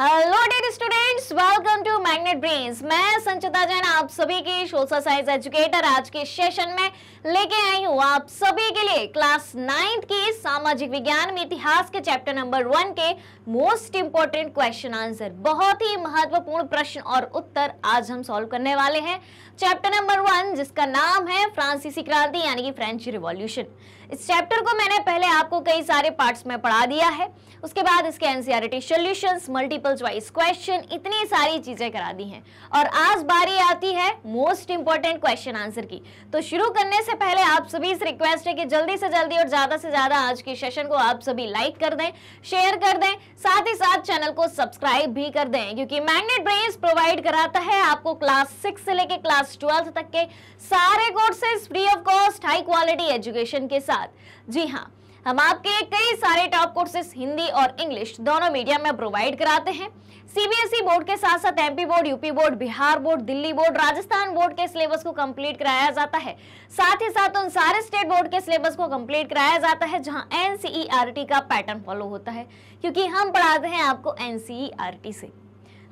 Hello dear students welcome to Magnet Brains मैं संचिता जैन आप सभी की सोशल साइंस एजुकेटर आज के सेशन में लेके आई हूँ आप सभी के लिए क्लास नाइन्थ की सामाजिक विज्ञान में इतिहास के चैप्टर नंबर वन के मोस्ट इंपॉर्टेंट क्वेश्चन आंसर बहुत ही महत्वपूर्ण प्रश्न और उत्तर आज हम सॉल्व करने वाले हैं चैप्टर नंबर वन जिसका नाम है फ्रांसीसी क्रांति यानी कि फ्रेंच रिवॉल्यूशन इस चैप्टर को मैंने पहले आपको कई सारे पार्ट्स में पढ़ा दिया है उसके बाद इसके NCERT solution multiple choice question इतनी सारी चीजें करा दी हैं और आज बारी आती है मोस्ट इंपॉर्टेंट क्वेश्चन आंसर की तो शुरू करने से पहले आप सभी से रिक्वेस्ट है कि जल्दी से जल्दी और ज्यादा से ज्यादा आज के सेशन को आप सभी लाइक कर दें शेयर कर दें साथ ही साथ चैनल को सब्सक्राइब भी कर दें क्योंकि मैग्नेट ब्रेन्स प्रोवाइड कराता है आपको क्लास सिक्स से लेकर क्लास ट्वेल्थ तक के सारे courses free of cost high quality education के साथ जी हाँ हम आपके कई सारे टॉप कोर्सेज हिंदी और इंग्लिश दोनों मीडियम में प्रोवाइड कराते हैं सीबीएसई बोर्ड के साथ साथ MP board UP board Bihar board Delhi board Rajasthan board के सिलेबस को कंप्लीट कराया जाता है साथ ही साथ उन सारे स्टेट बोर्ड के सिलेबस को कंप्लीट कराया जाता है जहां एनसीईआरटी का पैटर्न फॉलो होता है क्योंकि हम पढ़ाते हैं आपको एनसीईआरटी से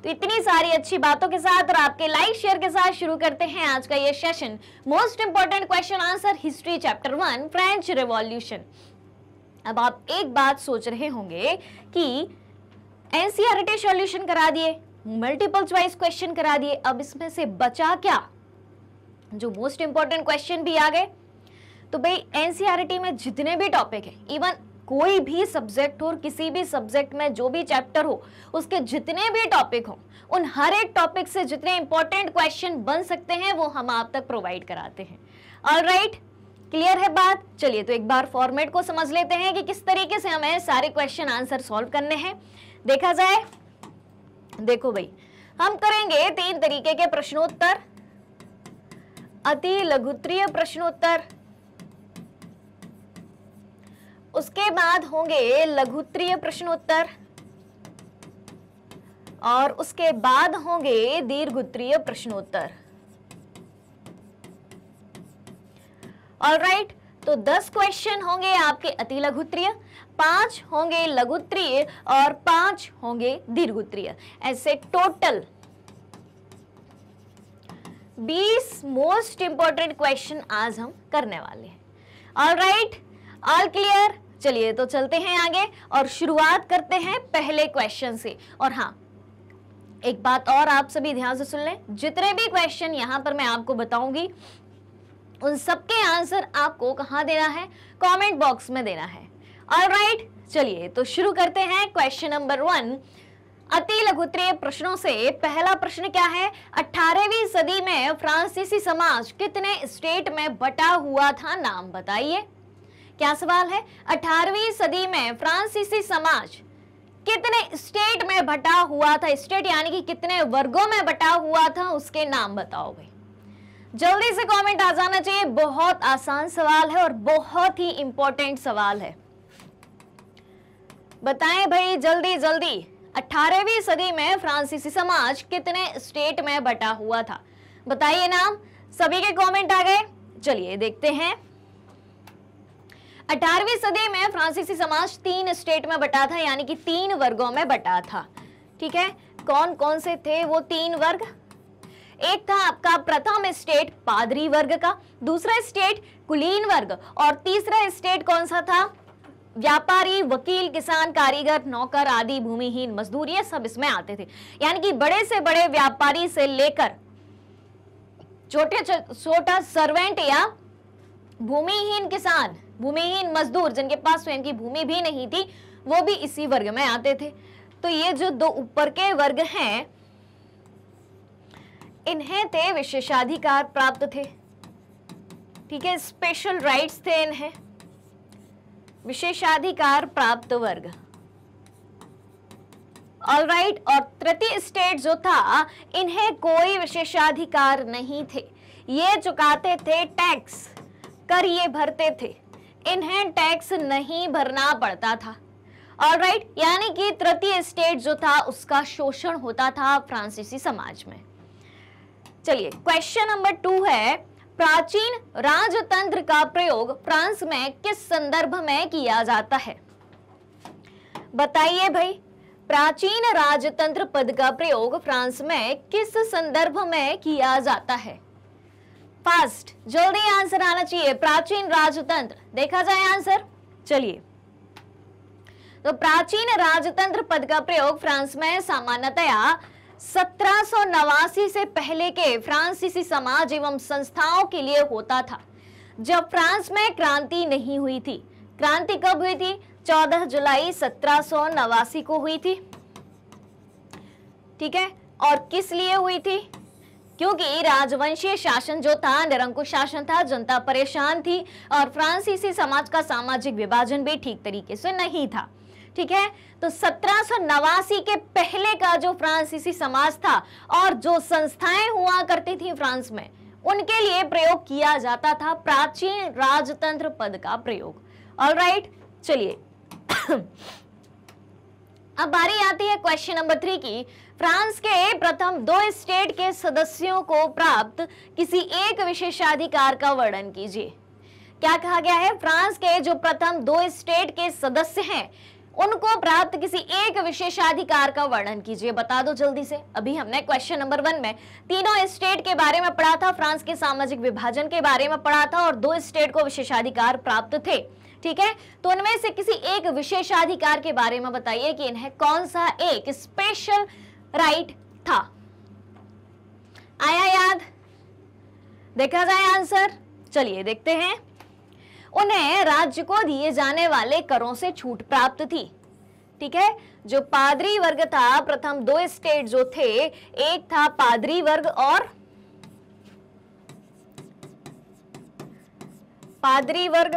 तो इतनी सारी अच्छी बातों के साथ और आपके लाइक शेयर के साथ शुरू करते हैं आज का ये session most important question answer history chapter one French revolution अब आप एक बात सोच रहे होंगे कि एनसीआरटी सॉल्यूशन करा दिए मल्टीपल च्वाइस क्वेश्चन करा दिए अब इसमें से बचा क्या जो मोस्ट इंपॉर्टेंट क्वेश्चन भी आ गए तो भाई एनसीआरटी में जितने भी टॉपिक है इवन कोई भी सब्जेक्ट हो किसी भी सब्जेक्ट में जो भी चैप्टर हो उसके जितने भी टॉपिक हो उन हर एक टॉपिक से जितने इंपॉर्टेंट क्वेश्चन बन सकते हैं वो हम आप तक प्रोवाइड कराते हैं और राइट क्लियर है बात चलिए तो एक बार फॉर्मेट को समझ लेते हैं कि किस तरीके से हमें सारे क्वेश्चन आंसर सॉल्व करने हैं देखा जाए देखो भाई हम करेंगे तीन तरीके के प्रश्नोत्तर अति लघुत्रीय प्रश्नोत्तर उसके बाद होंगे लघुत्रीय प्रश्नोत्तर और उसके बाद होंगे दीर्घुत्रीय प्रश्नोत्तर ऑल राइट तो 10 क्वेश्चन होंगे आपके अति लघुत्रीय पांच होंगे लघुत्रीय और पांच होंगे दीर्घुत्रीय ऐसे टोटल 20 मोस्ट इंपॉर्टेंट क्वेश्चन आज हम करने वाले हैं ऑल राइट ऑल क्लियर चलिए तो चलते हैं आगे और शुरुआत करते हैं पहले क्वेश्चन से और हाँ एक बात और आप सभी ध्यान से सुन लें जितने भी क्वेश्चन यहाँ पर मैं आपको बताऊंगी उन सबके आंसर आपको कहाँ देना है कमेंट बॉक्स में देना है ऑलराइट चलिए तो शुरू करते हैं क्वेश्चन नंबर वन अति लघुत्रीय प्रश्नों से पहला प्रश्न क्या है 18वीं सदी में फ्रांसीसी समाज कितने स्टेट में बटा हुआ था नाम बताइए क्या सवाल है 18वीं सदी में फ्रांसीसी समाज कितने स्टेट में बटा हुआ था स्टेट यानी कि कितने वर्गों में बटा हुआ था उसके नाम बताओ भाई जल्दी से कमेंट आ जाना चाहिए बहुत आसान सवाल है और बहुत ही इंपॉर्टेंट सवाल है बताएं भाई जल्दी जल्दी 18वीं सदी में फ्रांसीसी समाज कितने स्टेट में बटा हुआ था बताइए नाम सभी के कमेंट आ गए चलिए देखते हैं 18वीं सदी में फ्रांसीसी समाज तीन स्टेट में बटा था यानी कि तीन वर्गों में बटा था ठीक है कौन कौन से थे वो तीन वर्ग एक था आपका प्रथम स्टेट पादरी वर्ग का दूसरा स्टेट कुलीन वर्ग और तीसरा स्टेट कौन सा था व्यापारी वकील किसान कारीगर नौकर आदि भूमिहीन मजदूर ये सब इसमें आते थे यानी कि बड़े से बड़े व्यापारी से लेकर छोटे छोटा सर्वेंट या भूमिहीन किसान भूमिहीन मजदूर जिनके पास स्वयं तो की भूमि भी नहीं थी वो भी इसी वर्ग में आते थे तो ये जो दो ऊपर के वर्ग हैं इन्हें थे विशेषाधिकार प्राप्त थे ठीक है स्पेशल राइट्स थे इन्हें विशेषाधिकार प्राप्त वर्ग ऑल राइट right, और तृतीय स्टेट जो था इन्हें कोई विशेषाधिकार नहीं थे ये चुकाते थे टैक्स कर ये भरते थे इन्हें टैक्स नहीं भरना पड़ता था ऑल राइट right, यानी कि तृतीय स्टेट जो था उसका शोषण होता था फ्रांसीसी समाज में चलिए क्वेश्चन नंबर टू है प्राचीन राजतंत्र का प्रयोग फ्रांस में किस संदर्भ में किया जाता है बताइए भाई प्राचीन राजतंत्र पद का प्रयोग फ्रांस में किस संदर्भ में किया जाता है फास्ट जल्दी आंसर आना चाहिए प्राचीन राजतंत्र देखा जाए आंसर चलिए तो प्राचीन राजतंत्र पद का प्रयोग फ्रांस में सामान्यतया 1789 से पहले के फ्रांसीसी समाज एवं संस्थाओं के लिए होता था जब फ्रांस में क्रांति नहीं हुई थी क्रांति कब हुई थी 14 जुलाई सत्रह को हुई थी ठीक है और किस लिए हुई थी क्योंकि राजवंशीय शासन जो था निरंकुश शासन था जनता परेशान थी और फ्रांसीसी समाज का सामाजिक विभाजन भी ठीक तरीके से नहीं था ठीक है तो सत्रह के पहले का जो फ्रांसीसी समाज था और जो संस्थाएं हुआ करती थी फ्रांस में उनके लिए प्रयोग किया जाता था प्राचीन राजतंत्र पद का प्रयोग ऑल राइट चलिए अब बारी आती है क्वेश्चन नंबर थ्री की फ्रांस के प्रथम दो स्टेट के सदस्यों को प्राप्त किसी एक विशेषाधिकार का वर्णन कीजिए क्या कहा गया है फ्रांस के जो प्रथम दो स्टेट के सदस्य हैं उनको प्राप्त किसी एक विशेषाधिकार का वर्णन कीजिए बता दो जल्दी से अभी हमने क्वेश्चन नंबर वन में तीनों स्टेट के बारे में पढ़ा था फ्रांस के सामाजिक विभाजन के बारे में पढ़ा था और दो स्टेट को विशेषाधिकार प्राप्त थे ठीक है तो उनमें से किसी एक विशेषाधिकार के बारे में बताइए कि इन्हें कौन सा एक स्पेशल राइट था आया याद देखा जाए आंसर चलिए देखते हैं उन्हें राज्य को दिए जाने वाले करों से छूट प्राप्त थी ठीक है जो पादरी वर्ग था प्रथम दो स्टेट जो थे एक था पादरी वर्ग और पादरी वर्ग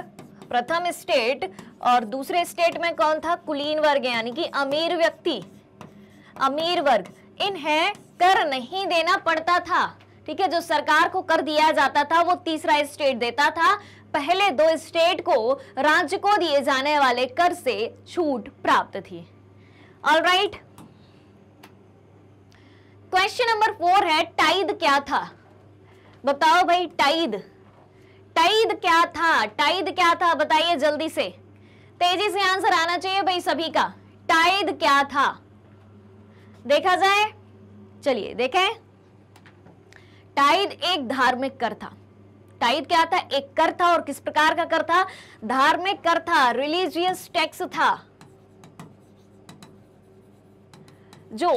प्रथम स्टेट और दूसरे स्टेट में कौन था कुलीन वर्ग यानी कि अमीर व्यक्ति अमीर वर्ग इन्हें कर नहीं देना पड़ता था ठीक है जो सरकार को कर दिया जाता था वो तीसरा स्टेट देता था पहले दो स्टेट को राज्य को दिए जाने वाले कर से छूट प्राप्त थी ऑलराइट क्वेश्चन नंबर फोर है टाइद क्या था बताओ भाई टाइद टाइद क्या था टाइद क्या था बताइए जल्दी से तेजी से आंसर आना चाहिए भाई सभी का टाइद क्या था देखा जाए चलिए देखें टाइद एक धार्मिक कर था टाइप क्या था एक कर था और किस प्रकार का कर था धार्मिक कर था रिलीजियस टैक्स था जो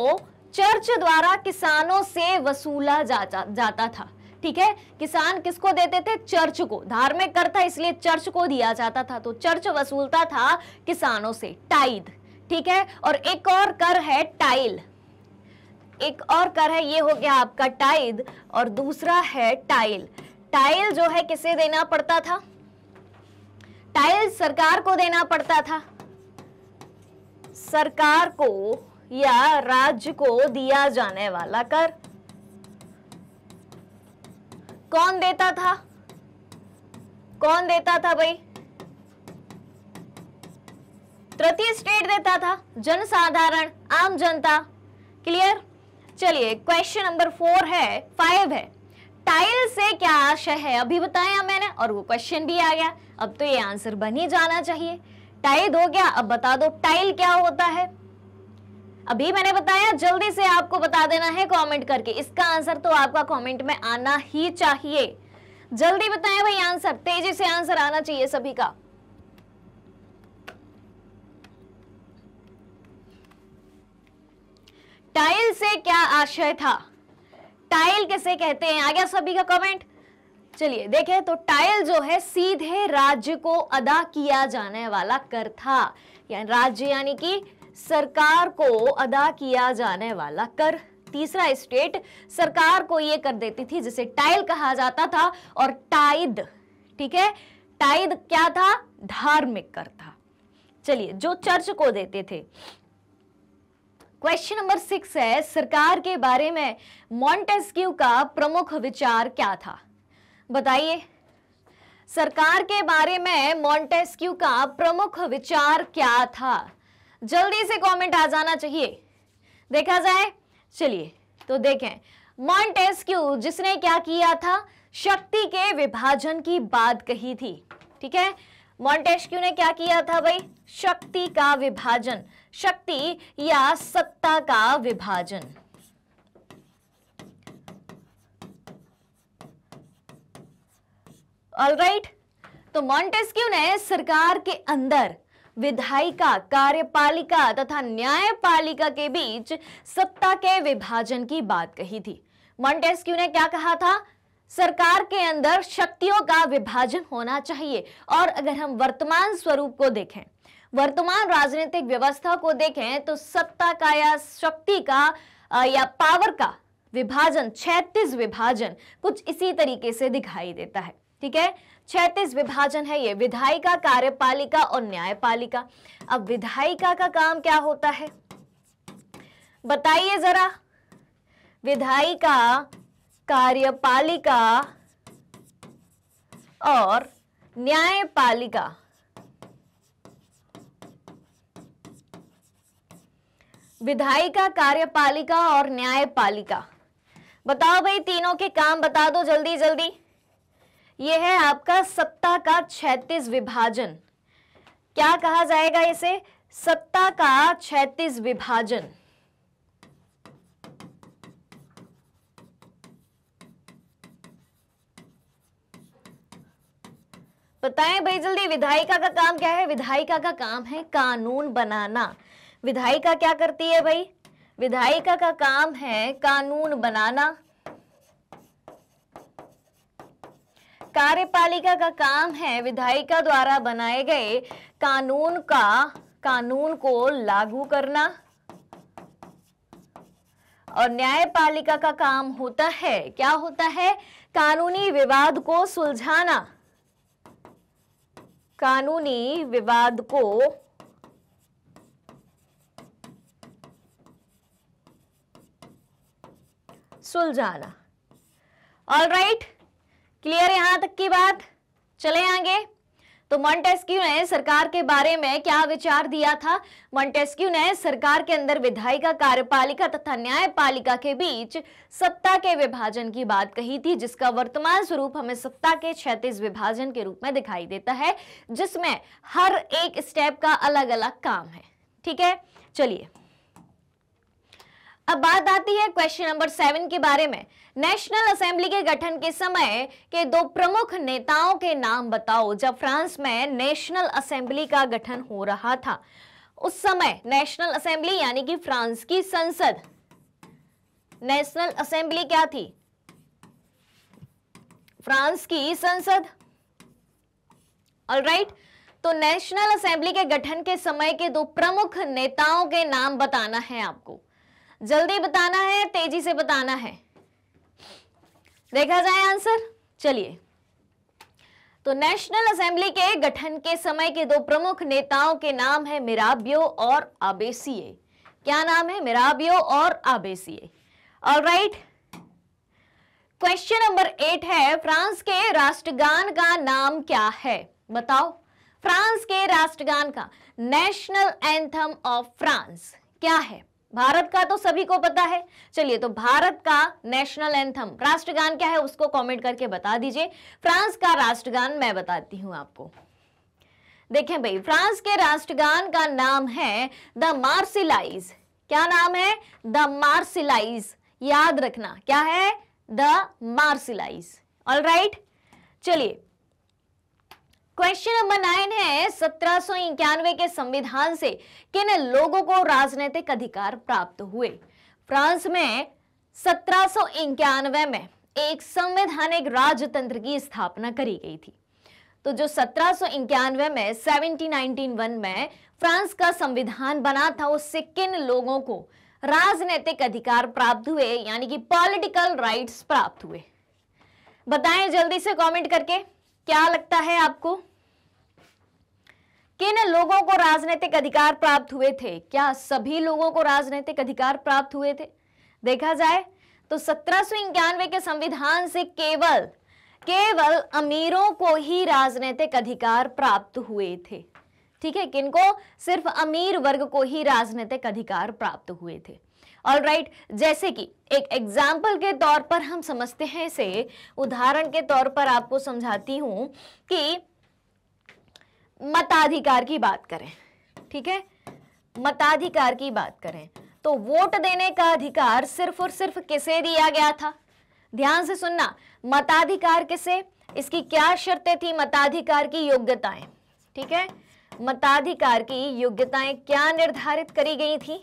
चर्च द्वारा किसानों से वसूला जा, जा, जाता था ठीक है किसान किसको देते थे चर्च को धार्मिक कर था इसलिए चर्च को दिया जाता था तो चर्च वसूलता था किसानों से टाइद ठीक है और एक और कर है टाइल एक और कर है ये हो गया आपका टाइद और दूसरा है टाइल टाइल जो है किसे देना पड़ता था टाइल सरकार को देना पड़ता था सरकार को या राज्य को दिया जाने वाला कर कौन देता था कौन देता था भाई तृतीय स्टेट देता था जनसाधारण आम जनता क्लियर चलिए क्वेश्चन नंबर फोर है फाइव है टाइल से क्या आशय है अभी बताया मैंने और वो क्वेश्चन भी आ गया अब तो ये आंसर बन ही जाना चाहिए टाइल हो गया अब बता दो टाइल क्या होता है अभी मैंने बताया जल्दी से आपको बता देना है कमेंट करके इसका आंसर तो आपका कमेंट में आना ही चाहिए जल्दी बताएं भाई आंसर तेजी से आंसर आना चाहिए सभी का टाइल से क्या आशय था टाइल किसे कहते हैं आ गया सभी का कमेंट चलिए देखें तो टाइल जो है सीधे राज्य को अदा किया जाने वाला कर था यानी राज्य यानी कि सरकार को अदा किया जाने वाला कर तीसरा स्टेट सरकार को ये कर देती थी जिसे टाइल कहा जाता था और टाइड ठीक है टाइड क्या था धार्मिक कर था चलिए जो चर्च को देते थे क्वेश्चन नंबर सिक्स है सरकार के बारे में मॉन्टेस्क्यू का प्रमुख विचार क्या था बताइए सरकार के बारे में मॉन्टेस्क्यू का प्रमुख विचार क्या था जल्दी से कमेंट आ जाना चाहिए देखा जाए चलिए तो देखें मॉन्टेस्क्यू जिसने क्या किया था शक्ति के विभाजन की बात कही थी ठीक है मॉन्टेस्क्यू ने क्या किया था भाई शक्ति का विभाजन शक्ति या सत्ता का विभाजन ऑलराइट right. तो मॉन्टेस्क्यू ने सरकार के अंदर विधायिका कार्यपालिका तथा न्यायपालिका के बीच सत्ता के विभाजन की बात कही थी मॉन्टेस्क्यू ने क्या कहा था सरकार के अंदर शक्तियों का विभाजन होना चाहिए और अगर हम वर्तमान स्वरूप को देखें वर्तमान राजनीतिक व्यवस्था को देखें तो सत्ता का या शक्ति का या पावर का विभाजन छैतीस विभाजन कुछ इसी तरीके से दिखाई देता है ठीक है छैतीस विभाजन है ये विधायिका कार्यपालिका और न्यायपालिका अब विधायिका का काम क्या होता है बताइए जरा विधायिका कार्यपालिका और न्यायपालिका विधायिका कार्यपालिका और न्यायपालिका बताओ भाई तीनों के काम बता दो जल्दी जल्दी यह है आपका सत्ता का छैतीस विभाजन क्या कहा जाएगा इसे सत्ता का छैतीस विभाजन बताएं भाई जल्दी विधायिका का काम क्या है विधायिका का काम है कानून बनाना विधायिका क्या करती है भाई विधायिका का काम है कानून बनाना कार्यपालिका का काम है विधायिका द्वारा बनाए गए कानून का कानून को लागू करना और न्यायपालिका का काम होता है क्या होता है कानूनी विवाद को सुलझाना कानूनी विवाद को सुलझाना ऑल राइट क्लियर यहां तक की बात चले आगे तो मॉन्टेस्क्यू ने सरकार के बारे में क्या विचार दिया था मॉन्टेस्क्यू ने सरकार के अंदर विधायिका कार्यपालिका तथा न्यायपालिका के बीच सत्ता के विभाजन की बात कही थी जिसका वर्तमान स्वरूप हमें सत्ता के क्षैतिज विभाजन के रूप में दिखाई देता है जिसमें हर एक स्टेप का अलग अलग काम है ठीक है चलिए अब बात आती है क्वेश्चन नंबर सेवन के बारे में नेशनल असेंबली के गठन के समय के दो प्रमुख नेताओं के नाम बताओ जब फ्रांस में नेशनल असेंबली का गठन हो रहा था उस समय नेशनल असेंबली यानी कि फ्रांस की संसद नेशनल असेंबली क्या थी फ्रांस की संसद ऑलराइट right? तो नेशनल असेंबली के गठन के समय के दो प्रमुख नेताओं के नाम बताना है आपको जल्दी बताना है तेजी से बताना है देखा जाए आंसर चलिए तो नेशनल असेंबली के गठन के समय के दो प्रमुख नेताओं के नाम है मिराबियो और आबेसीए क्या नाम है मिराबियो और आबेसीए ऑलराइट क्वेश्चन नंबर एट है फ्रांस के राष्ट्रगान का नाम क्या है बताओ फ्रांस के राष्ट्रगान का नेशनल एंथम ऑफ फ्रांस क्या है भारत का तो सभी को पता है चलिए तो भारत का नेशनल एंथम राष्ट्रगान क्या है उसको कमेंट करके बता दीजिए फ्रांस का राष्ट्रगान मैं बताती हूं आपको देखें भाई फ्रांस के राष्ट्रगान का नाम है द मार्सिलाइज क्या नाम है द मार्सिलाइज याद रखना क्या है द मार्सिलाइज ऑल राइट चलिए क्वेश्चन नंबर नाइन है सत्रह के संविधान से किन लोगों को राजनीतिक अधिकार प्राप्त हुए फ्रांस में सत्रह में एक संवैधानिक राजतंत्र की स्थापना करी गई थी तो जो सत्रह में 1791 में फ्रांस का संविधान बना था उससे किन लोगों को राजनीतिक अधिकार प्राप्त हुए यानी कि पॉलिटिकल राइट्स प्राप्त हुए बताएं जल्दी से कमेंट करके क्या लगता है आपको किन लोगों को राजनीतिक अधिकार प्राप्त हुए थे क्या सभी लोगों को राजनीतिक अधिकार प्राप्त हुए थे देखा जाए तो सत्रह के संविधान से केवल केवल अमीरों को ही राजनीतिक अधिकार प्राप्त हुए थे ठीक है किनको सिर्फ अमीर वर्ग को ही राजनीतिक अधिकार प्राप्त हुए थे ऑल राइट जैसे कि एक एग्जाम्पल के तौर पर हम समझते हैं इसे उदाहरण के तौर पर आपको समझाती हूं कि मताधिकार की बात करें ठीक है मताधिकार की बात करें तो वोट देने का अधिकार सिर्फ और सिर्फ किसे दिया गया था ध्यान से सुनना मताधिकार किसे इसकी क्या शर्तें थी मताधिकार की योग्यताएं ठीक है मताधिकार की योग्यताएं क्या निर्धारित करी गई थी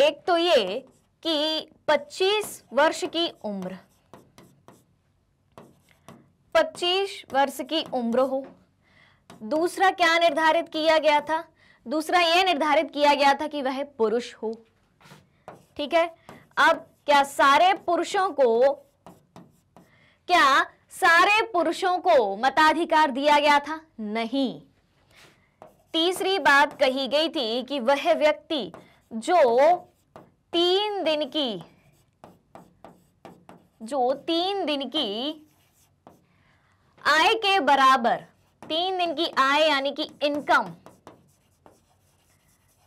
एक तो ये कि 25 वर्ष की उम्र 25 वर्ष की उम्र हो दूसरा क्या निर्धारित किया गया था दूसरा यह निर्धारित किया गया था कि वह पुरुष हो ठीक है अब क्या सारे पुरुषों को क्या सारे पुरुषों को मताधिकार दिया गया था नहीं तीसरी बात कही गई थी कि वह व्यक्ति जो तीन दिन की जो तीन दिन की आय के बराबर तीन दिन की आय यानी कि इनकम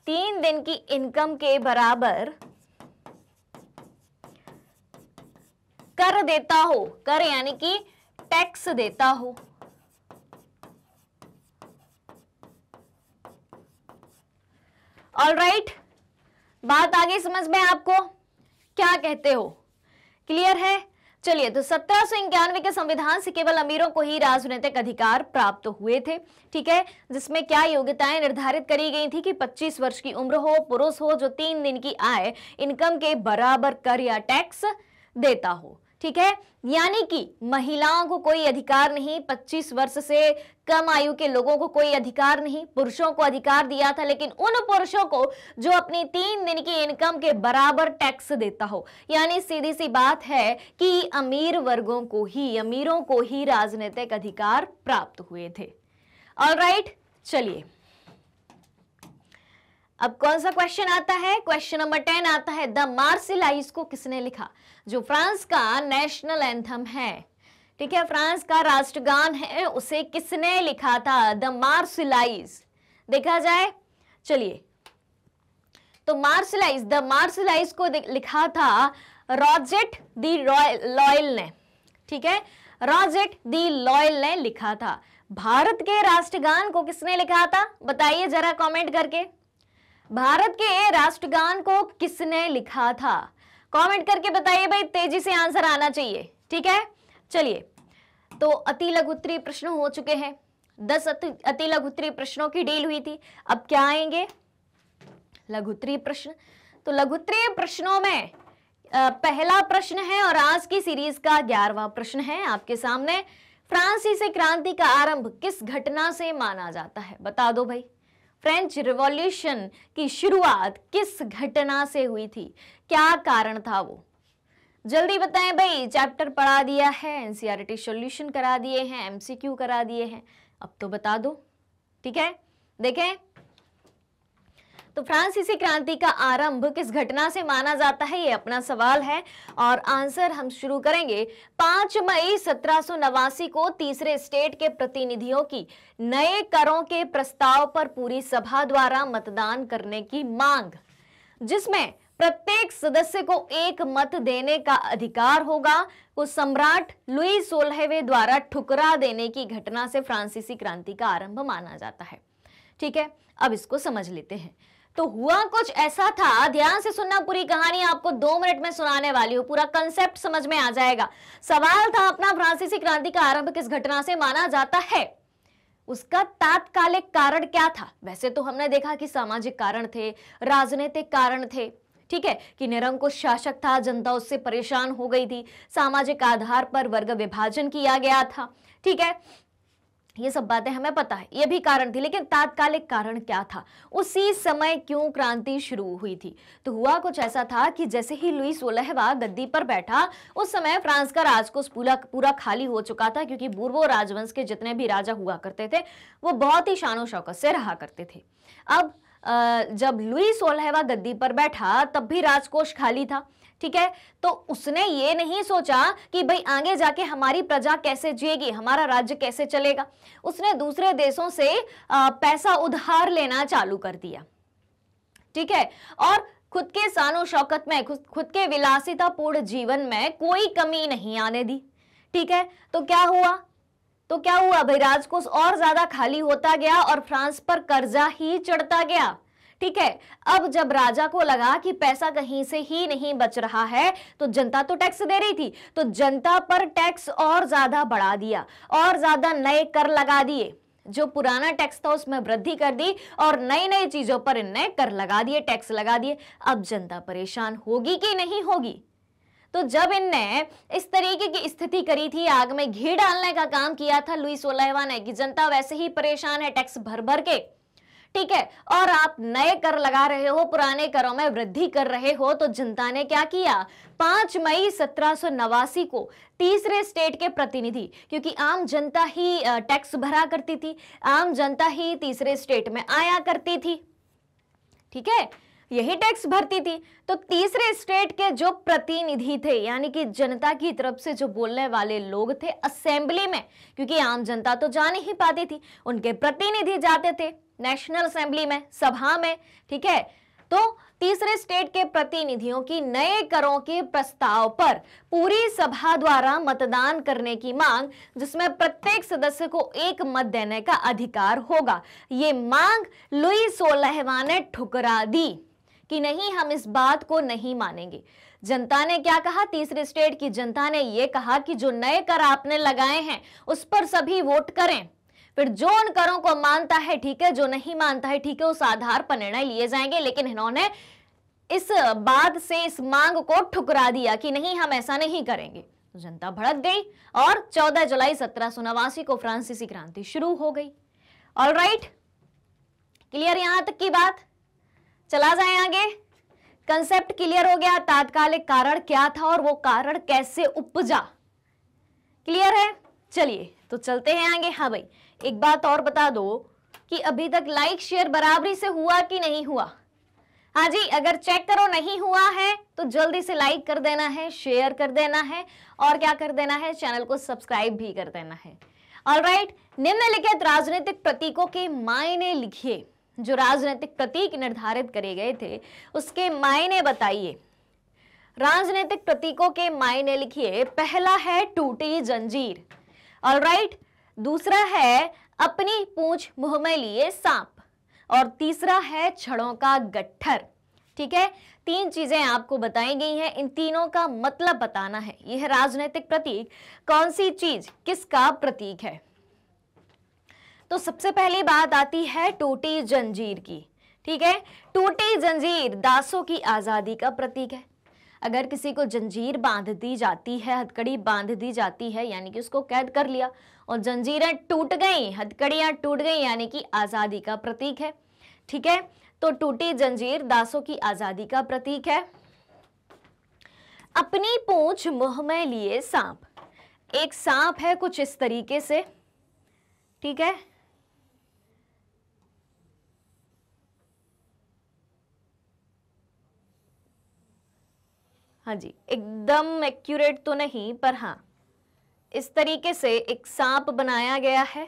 तीन दिन की इनकम के बराबर कर देता हो कर यानी कि टैक्स देता हो ऑल राइट right. बात आगे समझ में आपको क्या कहते हो क्लियर है चलिए तो सत्रह सौ इक्यानवे के संविधान से केवल अमीरों को ही राजनीतिक अधिकार प्राप्त हुए थे ठीक है जिसमें क्या योग्यताएं निर्धारित करी गई थी कि 25 वर्ष की उम्र हो पुरुष हो जो तीन दिन की आय इनकम के बराबर कर या टैक्स देता हो ठीक है यानी कि महिलाओं को कोई अधिकार नहीं 25 वर्ष से कम आयु के लोगों को कोई अधिकार नहीं पुरुषों को अधिकार दिया था लेकिन उन पुरुषों को जो अपनी तीन दिन की इनकम के बराबर टैक्स देता हो यानी सीधी सी बात है कि अमीर वर्गों को ही अमीरों को ही राजनीतिक अधिकार प्राप्त हुए थे ऑल राइट right, चलिए अब कौन सा क्वेश्चन आता है क्वेश्चन नंबर टेन आता है द मार्सिलाइज को किसने लिखा जो फ्रांस का नेशनल एंथम है ठीक है फ्रांस का राष्ट्रगान है उसे किसने लिखा था द मार्सिलाइज देखा जाए चलिए तो मार्सलाइज द मार्सलाइज को लिखा था रॉजेट दी लॉयल ने ठीक है रॉजेट दी लॉयल ने लिखा था भारत के राष्ट्रगान को किसने लिखा था बताइए जरा कमेंट करके भारत के राष्ट्रगान को किसने लिखा था कमेंट करके बताइए भाई तेजी से आंसर आना चाहिए ठीक है चलिए तो अति लघुत्री प्रश्न हो चुके हैं दस अति लघुत्री प्रश्नों की डील हुई थी अब क्या आएंगे लघुत्री प्रश्न तो लघुत्री प्रश्नों में पहला प्रश्न है और आज की सीरीज का ग्यारहवा प्रश्न है आपके सामने फ्रांसीसी क्रांति का आरंभ किस घटना से माना जाता है बता दो भाई फ्रेंच रिवॉल्यूशन की शुरुआत किस घटना से हुई थी क्या कारण था वो जल्दी बताएं भाई चैप्टर पढ़ा दिया है एनसीआरटी सॉल्यूशन e करा दिए हैं एमसीक्यू करा दिए हैं अब तो बता दो ठीक है देखें तो फ्रांसीसी क्रांति का आरंभ किस घटना से माना जाता है ये अपना सवाल है और आंसर हम शुरू करेंगे 5 मई सत्रह को तीसरे स्टेट के प्रतिनिधियों की नए करों के प्रस्ताव पर पूरी सभा द्वारा मतदान करने की मांग जिसमें प्रत्येक सदस्य को एक मत देने का अधिकार होगा वो सम्राट लुई सोलहवे द्वारा ठुकरा देने की घटना से फ्रांसीसी क्रांति का आरंभ माना जाता है ठीक है अब इसको समझ लेते हैं तो हुआ कुछ ऐसा था ध्यान से सुनना पूरी कहानी आपको दो मिनट में सुनाने वाली हूँ पूरा कंसेप्ट समझ में आ जाएगा सवाल था अपना फ्रांसीसी क्रांति का आरंभ किस घटना से माना जाता है उसका तात्कालिक कारण क्या था वैसे तो हमने देखा कि सामाजिक कारण थे राजनीतिक कारण थे ठीक है कि निरंकुश शासक था जनता उससे परेशान हो गई थी सामाजिक आधार पर वर्ग विभाजन किया गया था ठीक है ये सब बातें हमें पता है ये भी कारण थी लेकिन तात्कालिक कारण क्या था उसी समय क्यों क्रांति शुरू हुई थी तो हुआ कुछ ऐसा था कि जैसे ही लुई सोलहवा गद्दी पर बैठा उस समय फ्रांस का राजकोष पूरा पूरा खाली हो चुका था क्योंकि पूर्वो राजवंश के जितने भी राजा हुआ करते थे वो बहुत ही शानो शौकत से रहा करते थे अब जब लुई सोलहवा गद्दी पर बैठा तब भी राजकोष खाली था ठीक है तो उसने ये नहीं सोचा कि भाई आगे जाके हमारी प्रजा कैसे जिएगी हमारा राज्य कैसे चलेगा उसने दूसरे देशों से पैसा उधार लेना चालू कर दिया ठीक है और खुद के सानो शौकत में खुद के विलासितापूर्ण जीवन में कोई कमी नहीं आने दी ठीक है तो क्या हुआ तो क्या हुआ भाई राजकोष और ज्यादा खाली होता गया और फ्रांस पर कर्जा ही चढ़ता गया ठीक है अब जब राजा को लगा कि पैसा कहीं से ही नहीं बच रहा है तो जनता तो टैक्स दे रही थी तो जनता पर टैक्स और ज्यादा बढ़ा दिया और ज्यादा नए कर लगा दिए जो पुराना टैक्स था उसमें वृद्धि कर दी और नई नई चीजों पर नए कर लगा दिए टैक्स लगा दिए अब जनता परेशान होगी कि नहीं होगी तो जब इनने इस तरीके की स्थिति करी थी आग में घी डालने का काम किया था लुई सोलहवा ने कि जनता वैसे ही परेशान है टैक्स भर भर के ठीक है और आप नए कर लगा रहे हो पुराने करों में वृद्धि कर रहे हो तो जनता ने क्या किया पांच मई सत्रह को तीसरे स्टेट के प्रतिनिधि क्योंकि आम जनता ही टैक्स भरा करती थी आम जनता ही तीसरे स्टेट में आया करती थी ठीक है यही टैक्स भरती थी तो तीसरे स्टेट के जो प्रतिनिधि थे यानी कि जनता की तरफ से जो बोलने वाले लोग थे असेंबली में क्योंकि आम जनता तो जा नहीं पाती थी उनके प्रतिनिधि जाते थे नेशनल असेंबली में सभा में ठीक है तो तीसरे स्टेट के प्रतिनिधियों की नए करों के प्रस्ताव पर पूरी सभा द्वारा मतदान करने की मांग जिसमें प्रत्येक सदस्य को एक मत देने का अधिकार होगा ये मांग लुई सोलहवा ने ठुकरा दी कि नहीं हम इस बात को नहीं मानेंगे जनता ने क्या कहा तीसरे स्टेट की जनता ने यह कहा कि जो नए कर आपने लगाए हैं उस पर सभी वोट करें फिर जो उन करों को मानता है ठीक है जो नहीं मानता है ठीक है उस आधार पर निर्णय लिए जाएंगे लेकिन इन्होंने इस बात से इस मांग को ठुकरा दिया कि नहीं हम ऐसा नहीं करेंगे जनता भड़क गई और 14 जुलाई सत्रह को फ्रांसीसी क्रांति शुरू हो गई ऑल राइट क्लियर यहां तक की बात चला जाए आगे कंसेप्ट क्लियर हो गया तात्कालिक कारण क्या था और वो कारण कैसे उपजा क्लियर है चलिए तो चलते हैं आगे हाँ भाई एक बात और बता दो कि अभी तक लाइक शेयर बराबरी से हुआ कि नहीं हुआ हाँ जी अगर चेक करो नहीं हुआ है तो जल्दी से लाइक कर देना है शेयर कर देना है और क्या कर देना है चैनल को सब्सक्राइब भी कर देना है ऑल राइट निम्नलिखित राजनीतिक प्रतीकों के मायने लिखिए जो राजनीतिक प्रतीक निर्धारित करे गए थे उसके मायने बताइए राजनीतिक प्रतीकों के मायने लिखिए पहला है टूटी जंजीर ऑल राइट दूसरा है अपनी पूछ मुंह में लिए सांप और तीसरा है छड़ों का गट्ठर ठीक है तीन चीजें आपको बताई गई हैं इन तीनों का मतलब बताना है यह राजनीतिक प्रतीक कौन सी चीज किसका प्रतीक है तो सबसे पहली बात आती है टूटी जंजीर की ठीक है टूटी जंजीर दासों की आजादी का प्रतीक है अगर किसी को जंजीर बांध दी जाती है हथकड़ी बांध दी जाती है यानी कि उसको कैद कर लिया और जंजीरें टूट गई हथकड़ियां टूट गई यानी कि आज़ादी का प्रतीक है ठीक है तो टूटी जंजीर दासों की आज़ादी का प्रतीक है अपनी पूछ मुह में लिए सांप एक सांप है कुछ इस तरीके से ठीक है हाँ जी एकदम एक्यूरेट तो नहीं पर हाँ इस तरीके से एक सांप बनाया गया है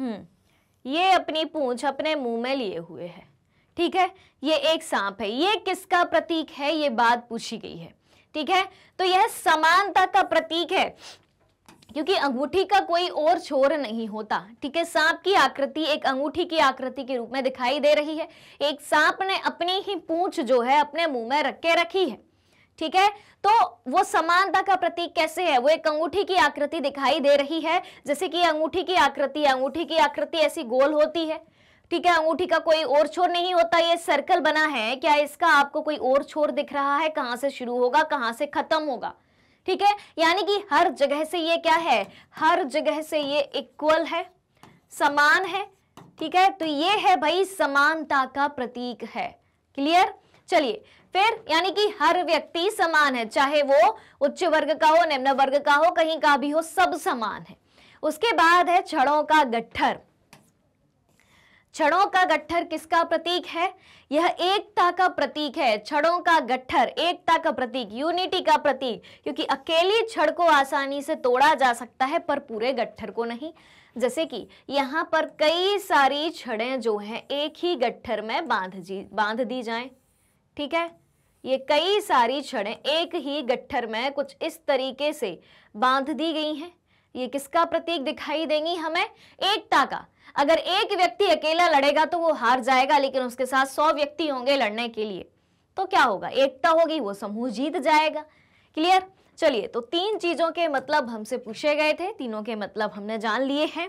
हम्म ये अपनी पूंछ अपने मुंह में लिए हुए है ठीक है ये एक सांप है ये किसका प्रतीक है ये बात पूछी गई है ठीक है तो यह समानता का प्रतीक है क्योंकि अंगूठी का कोई और छोर नहीं होता ठीक है सांप की आकृति एक अंगूठी की आकृति के रूप में दिखाई दे रही है एक सांप ने अपनी ही पूंछ जो है अपने मुंह में रख के रखी है ठीक है तो वो समानता का प्रतीक कैसे है वो एक अंगूठी की आकृति दिखाई दे रही है जैसे कि अंगूठी की आकृति अंगूठी की आकृति ऐसी गोल होती है ठीक है अंगूठी का कोई और छोर नहीं होता ये सर्कल बना है क्या इसका आपको कोई और छोर दिख रहा है कहाँ से शुरू होगा कहाँ से खत्म होगा ठीक है यानी कि हर जगह से ये क्या है हर जगह से ये इक्वल है समान है ठीक है तो ये है भाई समानता का प्रतीक है क्लियर चलिए फिर यानी कि हर व्यक्ति समान है चाहे वो उच्च वर्ग का हो निम्न वर्ग का हो कहीं का भी हो सब समान है उसके बाद है छड़ों का गठर छड़ों का गट्ठर किसका प्रतीक है यह एकता का प्रतीक है छड़ों का गट्ठर एकता का प्रतीक यूनिटी का प्रतीक क्योंकि अकेली छड़ को आसानी से तोड़ा जा सकता है पर पूरे गट्ठर को नहीं जैसे कि यहाँ पर कई सारी छड़ें जो हैं एक ही गट्ठर में बांध जी बांध दी जाएं ठीक है ये कई सारी छड़ें एक ही गट्ठर में कुछ इस तरीके से बांध दी गई हैं ये किसका प्रतीक दिखाई देंगी हमें एकता का अगर एक व्यक्ति अकेला लड़ेगा तो वो हार जाएगा लेकिन उसके साथ सौ व्यक्ति होंगे लड़ने के लिए तो क्या होगा एकता होगी वो समूह जीत जाएगा क्लियर चलिए तो तीन चीजों के मतलब हमसे पूछे गए थे तीनों के मतलब हमने जान लिए हैं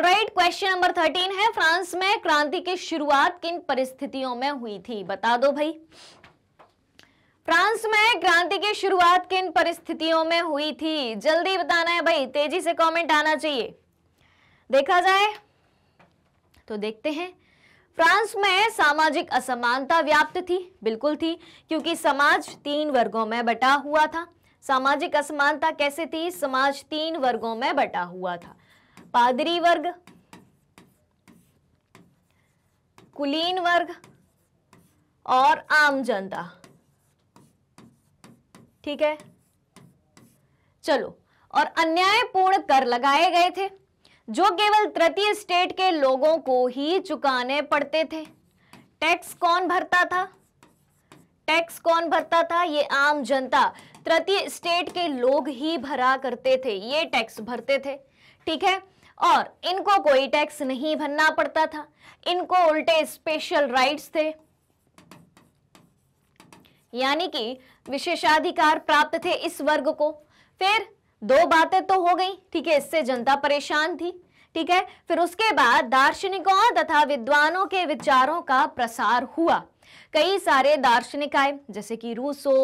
राइट क्वेश्चन नंबर थर्टीन है फ्रांस में क्रांति की शुरुआत किन परिस्थितियों में हुई थी बता दो भाई फ्रांस में क्रांति की शुरुआत किन परिस्थितियों में हुई थी जल्दी बताना है भाई तेजी से कमेंट आना चाहिए देखा जाए तो देखते हैं फ्रांस में सामाजिक असमानता व्याप्त थी बिल्कुल थी क्योंकि समाज तीन वर्गों में बटा हुआ था सामाजिक असमानता कैसे थी समाज तीन वर्गों में बटा हुआ था पादरी वर्ग कुलीन वर्ग और आम जनता ठीक है चलो और अन्यायपूर्ण कर लगाए गए थे जो केवल तृतीय स्टेट के लोगों को ही चुकाने पड़ते थे टैक्स कौन भरता था टैक्स कौन भरता था ये आम जनता तृतीय स्टेट के लोग ही भरा करते थे ये टैक्स भरते थे ठीक है और इनको कोई टैक्स नहीं भरना पड़ता था इनको उल्टे स्पेशल राइट्स थे यानी कि विशेषाधिकार प्राप्त थे इस वर्ग को फिर दो बातें तो हो गई ठीक है इससे जनता परेशान थी ठीक है फिर उसके बाद दार्शनिकों तथा विद्वानों के विचारों का प्रसार हुआ कई सारे दार्शनिक आए जैसे कि रूसो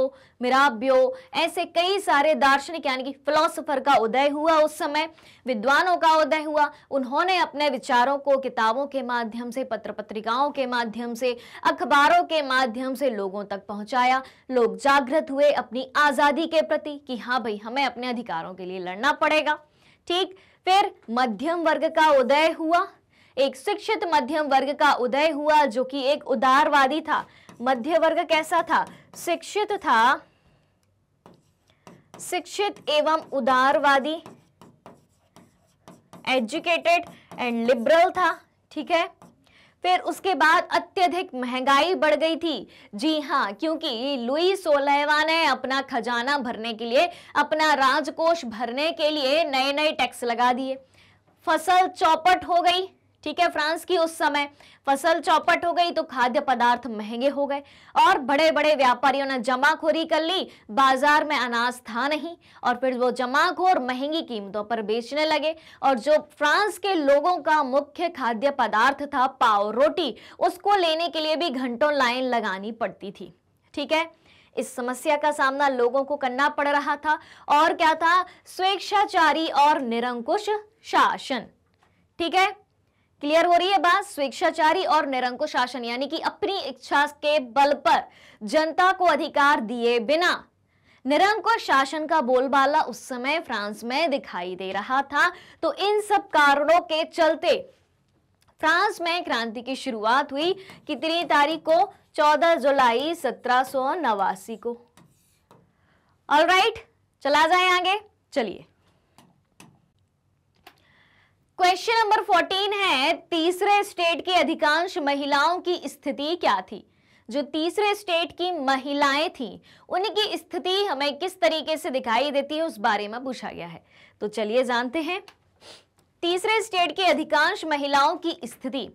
मिराब्यो ऐसे कई सारे दार्शनिक यानी कि फिलोसोफर का उदय हुआ उस समय विद्वानों का उदय हुआ उन्होंने अपने विचारों को किताबों के माध्यम से पत्र पत्रिकाओं के माध्यम से अखबारों के माध्यम से लोगों तक पहुंचाया लोग जागृत हुए अपनी आज़ादी के प्रति कि हाँ भाई हमें अपने अधिकारों के लिए लड़ना पड़ेगा ठीक फिर मध्यम वर्ग का उदय हुआ एक शिक्षित मध्यम वर्ग का उदय हुआ जो कि एक उदारवादी था मध्य वर्ग कैसा था शिक्षित था शिक्षित एवं उदारवादी एजुकेटेड एंड लिबरल था ठीक है फिर उसके बाद अत्यधिक महंगाई बढ़ गई थी जी हाँ क्योंकि लुई सोलहवा ने अपना खजाना भरने के लिए अपना राजकोष भरने के लिए नए नए टैक्स लगा दिए फसल चौपट हो गई ठीक है फ्रांस की उस समय फसल चौपट हो गई तो खाद्य पदार्थ महंगे हो गए और बड़े बड़े व्यापारियों ने जमाखोरी कर ली बाजार में अनाज था नहीं और फिर वो जमाखोर महंगी कीमतों पर बेचने लगे और जो फ्रांस के लोगों का मुख्य खाद्य पदार्थ था पाव रोटी उसको लेने के लिए भी घंटों लाइन लगानी पड़ती थी ठीक है इस समस्या का सामना लोगों को करना पड़ रहा था और क्या था स्वेच्छाचारी और निरंकुश शासन ठीक है क्लियर हो रही है बात स्वेच्छाचारी और निरंकुश शासन यानी कि अपनी इच्छा के बल पर जनता को अधिकार दिए बिना निरंकुश शासन का बोलबाला उस समय फ्रांस में दिखाई दे रहा था तो इन सब कारणों के चलते फ्रांस में क्रांति की शुरुआत हुई कितनी तारीख को 14 जुलाई सत्रह को ऑलराइट right, चला जाए आगे चलिए क्वेश्चन नंबर 14 है तीसरे स्टेट की अधिकांश महिलाओं की स्थिति क्या थी जो तीसरे स्टेट की महिलाएं थी उनकी स्थिति हमें किस तरीके से दिखाई देती है उस बारे में पूछा गया है तो चलिए जानते हैं तीसरे स्टेट की अधिकांश महिलाओं की स्थिति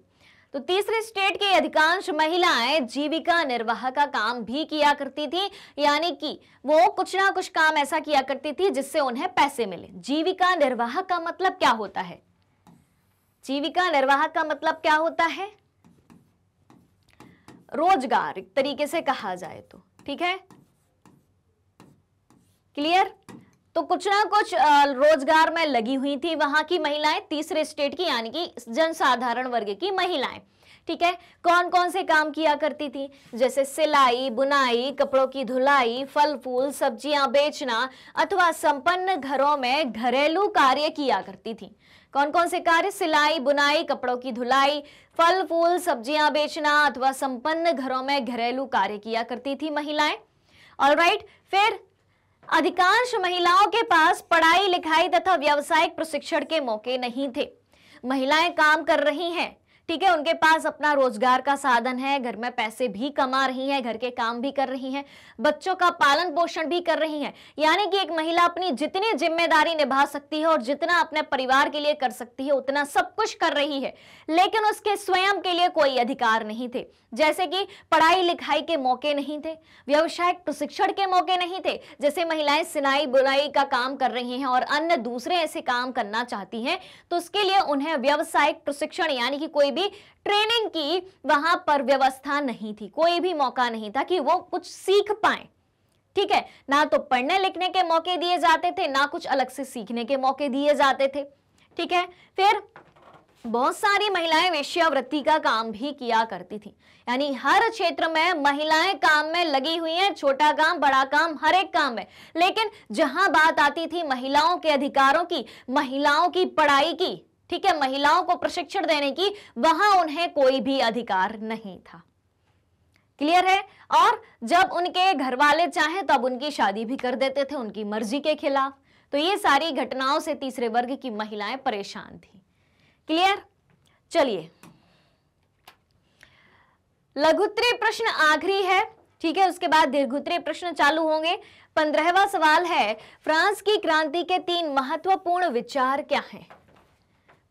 तो तीसरे स्टेट के अधिकांश महिलाएं जीविका निर्वाह का काम भी किया करती थी यानी कि वो कुछ ना कुछ काम ऐसा किया करती थी जिससे उन्हें पैसे मिले जीविका निर्वाह का मतलब क्या होता है जीविका निर्वाह का मतलब क्या होता है रोजगार एक तरीके से कहा जाए तो ठीक है क्लियर तो कुछ ना कुछ रोजगार में लगी हुई थी वहां की महिलाएं तीसरे स्टेट की यानी कि जनसाधारण वर्ग की महिलाएं ठीक है कौन कौन से काम किया करती थी जैसे सिलाई बुनाई कपड़ों की धुलाई फल फूल सब्जियां बेचना अथवा संपन्न घरों में घरेलू कार्य किया करती थी कौन कौन से कार्य सिलाई बुनाई कपड़ों की धुलाई फल फूल सब्जियां बेचना अथवा संपन्न घरों में घरेलू कार्य किया करती थी महिलाएं और right, फिर अधिकांश महिलाओं के पास पढ़ाई लिखाई तथा व्यावसायिक प्रशिक्षण के मौके नहीं थे महिलाएं काम कर रही हैं ठीक है उनके पास अपना रोजगार का साधन है घर में पैसे भी कमा रही है घर के काम भी कर रही है बच्चों का पालन पोषण भी कर रही है यानी कि एक महिला अपनी जितनी जिम्मेदारी निभा सकती है और जितना अपने परिवार के लिए कर सकती है उतना सब कुछ कर रही है लेकिन उसके स्वयं के लिए कोई अधिकार नहीं थे जैसे कि पढ़ाई लिखाई के मौके नहीं थे व्यवसायिक प्रशिक्षण के मौके नहीं थे जैसे महिलाएं सिलाई बुनाई का काम कर रही हैं और अन्य दूसरे ऐसे काम करना चाहती हैं तो उसके लिए उन्हें व्यवसायिक प्रशिक्षण यानी कि कोई भी ट्रेनिंग की वहां पर व्यवस्था नहीं थी कोई भी मौका नहीं था कि वो कुछ सीख पाए ठीक है ना तो पढ़ने लिखने के मौके दिए जाते थे ना कुछ अलग से सीखने के मौके दिए जाते थे ठीक है फिर बहुत सारी महिलाएं वेश्यावृत्ति का काम भी किया करती थी यानी हर क्षेत्र में महिलाएं काम में लगी हुई हैं छोटा काम बड़ा काम हर एक काम में लेकिन जहां बात आती थी महिलाओं के अधिकारों की महिलाओं की पढ़ाई की ठीक है महिलाओं को प्रशिक्षण देने की वहां उन्हें कोई भी अधिकार नहीं था क्लियर है और जब उनके घर वाले चाहे तब उनकी शादी भी कर देते थे उनकी मर्जी के खिलाफ तो ये सारी घटनाओं से तीसरे वर्ग की महिलाएं परेशान थी क्लियर चलिए लघुत्री प्रश्न आखिरी है ठीक है उसके बाद दीर्घुत्री प्रश्न चालू होंगे पंद्रहवा सवाल है फ्रांस की क्रांति के तीन महत्वपूर्ण विचार क्या हैं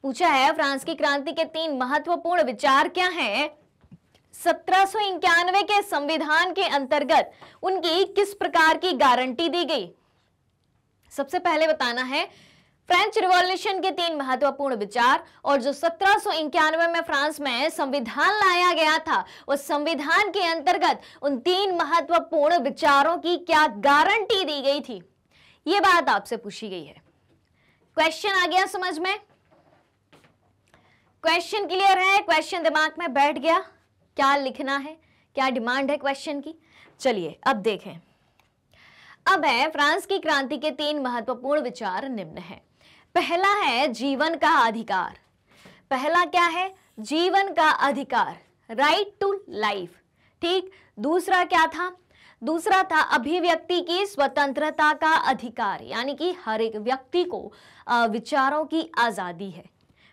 पूछा है फ्रांस की क्रांति के तीन महत्वपूर्ण विचार क्या हैं? सत्रह के संविधान के अंतर्गत उनकी किस प्रकार की गारंटी दी गई सबसे पहले बताना है फ्रेंच रिवॉल्यूशन के तीन महत्वपूर्ण विचार और जो सत्रह में फ्रांस में संविधान लाया गया था उस संविधान के अंतर्गत उन तीन महत्वपूर्ण विचारों की क्या गारंटी दी गई थी ये बात आपसे पूछी गई है क्वेश्चन आ गया समझ में क्वेश्चन क्लियर है क्वेश्चन दिमाग में बैठ गया क्या लिखना है क्या डिमांड है क्वेश्चन की चलिए अब देखें अब है फ्रांस की क्रांति के तीन महत्वपूर्ण विचार निम्न है पहला है जीवन का अधिकार पहला क्या है जीवन का अधिकार राइट टू लाइफ ठीक दूसरा क्या था दूसरा था अभिव्यक्ति की स्वतंत्रता का अधिकार यानी कि हर एक व्यक्ति को विचारों की आज़ादी है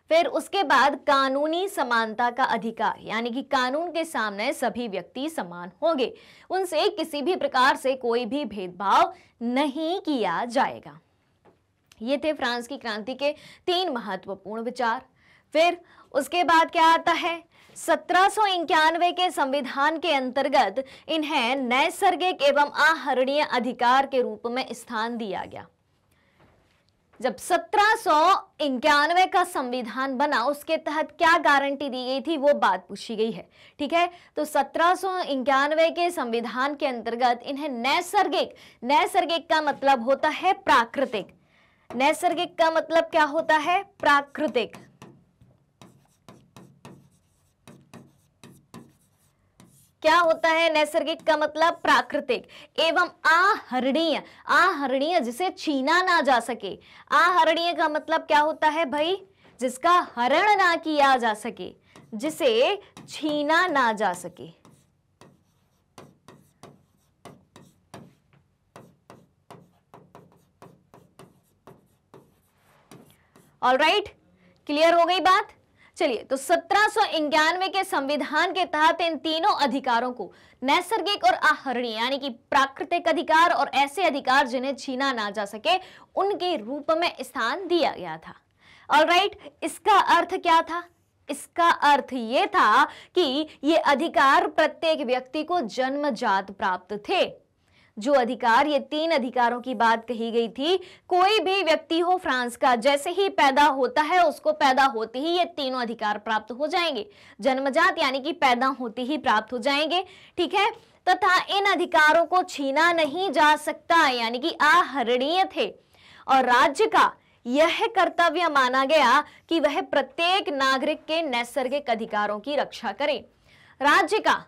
फिर उसके बाद कानूनी समानता का अधिकार यानी कि कानून के सामने सभी व्यक्ति समान होंगे उनसे किसी भी प्रकार से कोई भी भेदभाव नहीं किया जाएगा ये थे फ्रांस की क्रांति के तीन महत्वपूर्ण विचार फिर उसके बाद क्या आता है सत्रह के संविधान के अंतर्गत इन्हें नैसर्गिक एवं आहरणीय अधिकार के रूप में स्थान दिया गया जब सत्रह का संविधान बना उसके तहत क्या गारंटी दी गई थी वो बात पूछी गई है ठीक है तो सत्रह के संविधान के अंतर्गत इन्हें नैसर्गिक नैसर्गिक का मतलब होता है प्राकृतिक नैसर्गिक का मतलब क्या होता है प्राकृतिक क्या होता है नैसर्गिक का मतलब प्राकृतिक एवं आहरणीय आहरणीय जिसे छीना ना जा सके आहरणीय का मतलब क्या होता है भाई जिसका हरण ना किया जा सके जिसे छीना ना जा सके ऑल राइट क्लियर हो गई बात चलिए तो सत्रह के संविधान के तहत इन तीनों अधिकारों को नैसर्गिक और आहरणीय यानी कि प्राकृतिक अधिकार और ऐसे अधिकार जिन्हें छीना ना जा सके उनके रूप में स्थान दिया गया था और right, इसका अर्थ क्या था इसका अर्थ यह था कि ये अधिकार प्रत्येक व्यक्ति को जन्मजात प्राप्त थे जो अधिकार ये तीन अधिकारों की बात कही गई थी कोई भी व्यक्ति हो फ्रांस का जैसे ही पैदा होता है उसको पैदा होते ही ये तीनों अधिकार प्राप्त हो जाएंगे जन्मजात यानी कि पैदा होते ही प्राप्त हो जाएंगे ठीक है तथा इन अधिकारों को छीना नहीं जा सकता यानी कि आहरणीय थे और राज्य का यह कर्तव्य माना गया कि वह प्रत्येक नागरिक के नैसर्गिक अधिकारों की रक्षा करें राज्य का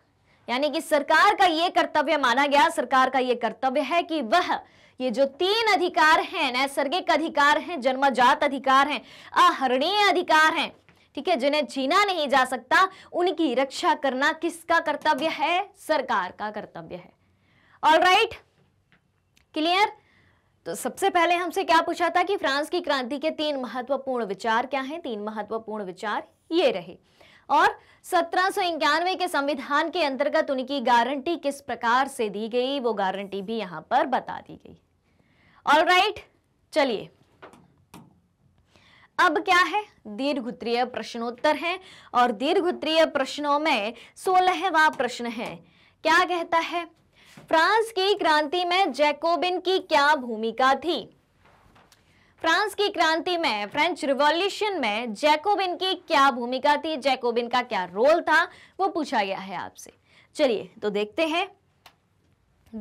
यानी कि सरकार का ये कर्तव्य माना गया सरकार का ये कर्तव्य है कि वह ये जो तीन अधिकार हैं नैसर्गिक अधिकार हैं जन्मजात अधिकार हैं अहरणीय अधिकार हैं ठीक है जिन्हें छीना नहीं जा सकता उनकी रक्षा करना किसका कर्तव्य है सरकार का कर्तव्य है ऑल राइट क्लियर तो सबसे पहले हमसे क्या पूछा था कि फ्रांस की क्रांति के तीन महत्वपूर्ण विचार क्या हैं तीन महत्वपूर्ण विचार ये रहे और सत्रह के संविधान के अंतर्गत उनकी गारंटी किस प्रकार से दी गई वो गारंटी भी यहां पर बता दी गई ऑल राइट चलिए अब क्या है दीर्घ उत्तरीय प्रश्नोत्तर है और दीर्घ उत्तरीय प्रश्नों में सोलहवा प्रश्न है क्या कहता है फ्रांस की क्रांति में जैकोबिन की क्या भूमिका थी फ्रांस की क्रांति में फ्रेंच रिवॉल्यूशन में जैकोबिन की क्या भूमिका थी जैकोबिन का क्या रोल था वो पूछा गया है आपसे चलिए तो देखते हैं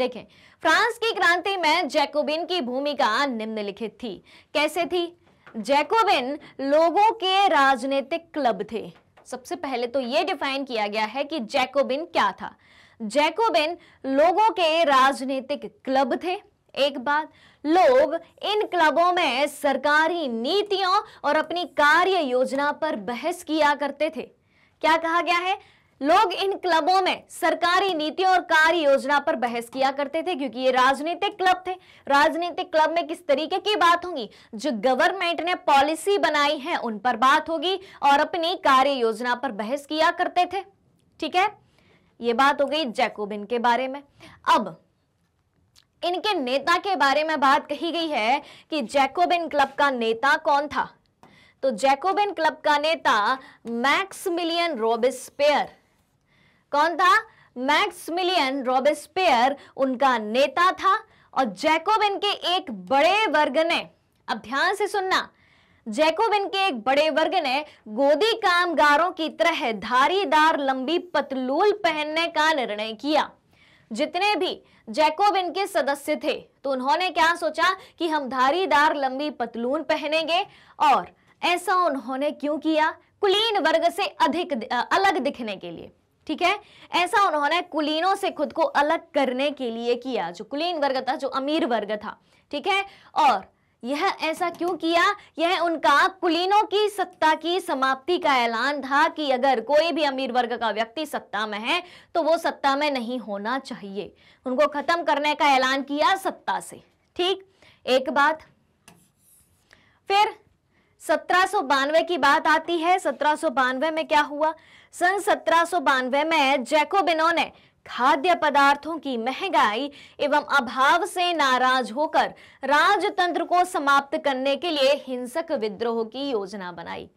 देखें फ्रांस की क्रांति में जैकोबिन की भूमिका निम्नलिखित थी कैसे थी जैकोबिन लोगों के राजनीतिक क्लब थे सबसे पहले तो ये डिफाइन किया गया है कि जैकोबिन क्या था जैकोबिन लोगों के राजनीतिक क्लब थे एक बात लोग इन क्लबों में सरकारी नीतियों और अपनी कार्य योजना पर बहस किया करते थे क्या कहा गया है लोग इन क्लबों में सरकारी नीतियों और कार्य योजना पर बहस किया करते थे क्योंकि ये राजनीतिक क्लब थे राजनीतिक क्लब में किस तरीके की बात होगी जो गवर्नमेंट ने पॉलिसी बनाई है उन पर बात होगी और अपनी कार्य योजना पर बहस किया करते थे ठीक है ये बात हो गई जैकोबिन के बारे में अब इनके नेता के बारे में बात कही गई है कि जैकोबिन क्लब का नेता कौन था तो जैकोबिन क्लब का नेता मिलियन रॉबिस्पेयर कौन था मिलियन रॉबिस्पेयर उनका नेता था और जैकोबिन के एक बड़े वर्ग ने अब ध्यान से सुनना जैकोबिन के एक बड़े वर्ग ने गोदी कामगारों की तरह धारीदार लंबी पतलूल पहनने का निर्णय किया जितने भी जैकोब इनके सदस्य थे तो उन्होंने क्या सोचा कि हम धारीदार लंबी पतलून पहनेंगे और ऐसा उन्होंने क्यों किया कुलीन वर्ग से अधिक अलग दिखने के लिए ठीक है ऐसा उन्होंने कुलीनों से खुद को अलग करने के लिए किया जो कुलीन वर्ग था जो अमीर वर्ग था ठीक है और यह ऐसा क्यों किया यह उनका कुलीनों की सत्ता की समाप्ति का ऐलान था कि अगर कोई भी अमीर वर्ग का व्यक्ति सत्ता में है तो वो सत्ता में नहीं होना चाहिए उनको खत्म करने का ऐलान किया सत्ता से ठीक एक बात फिर सत्रह की बात आती है सत्रह में क्या हुआ सन सत्रह में जैकोबिनो ने खाद्य पदार्थों की महंगाई एवं अभाव से नाराज होकर राजतंत्र को समाप्त करने के लिए हिंसक विद्रोह की योजना बनाई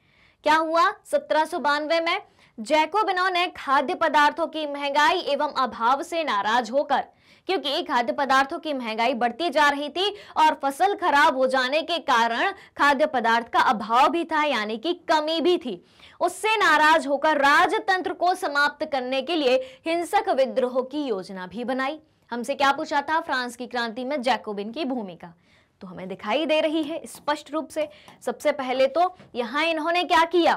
क्या हुआ सत्रह में जैकोबिनो ने खाद्य पदार्थों की महंगाई एवं अभाव से नाराज होकर क्योंकि खाद्य पदार्थों की महंगाई बढ़ती जा रही थी और फसल खराब हो जाने के कारण खाद्य पदार्थ का अभाव भी था यानी कि कमी भी थी उससे नाराज होकर राजतंत्र को समाप्त करने के लिए हिंसक विद्रोह की योजना भी बनाई हमसे क्या पूछा था फ्रांस की क्रांति में जैकोबिन की भूमिका तो हमें दिखाई दे रही है स्पष्ट रूप से सबसे पहले तो यहां इन्होंने क्या किया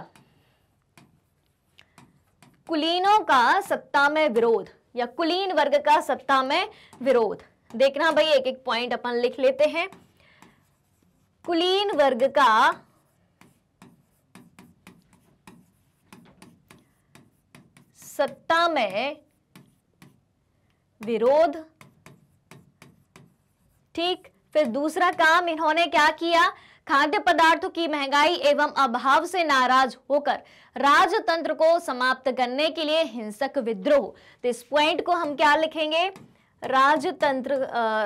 कुलीनों का सत्ता में विरोध या कुलीन वर्ग का सत्ता में विरोध देखना भाई एक एक पॉइंट अपन लिख लेते हैं कुलीन वर्ग का सत्ता में विरोध ठीक फिर दूसरा काम इन्होंने क्या किया खाद्य पदार्थों की महंगाई एवं अभाव से नाराज होकर राजतंत्र को समाप्त करने के लिए हिंसक विद्रोह तो इस पॉइंट को हम क्या लिखेंगे राजतंत्र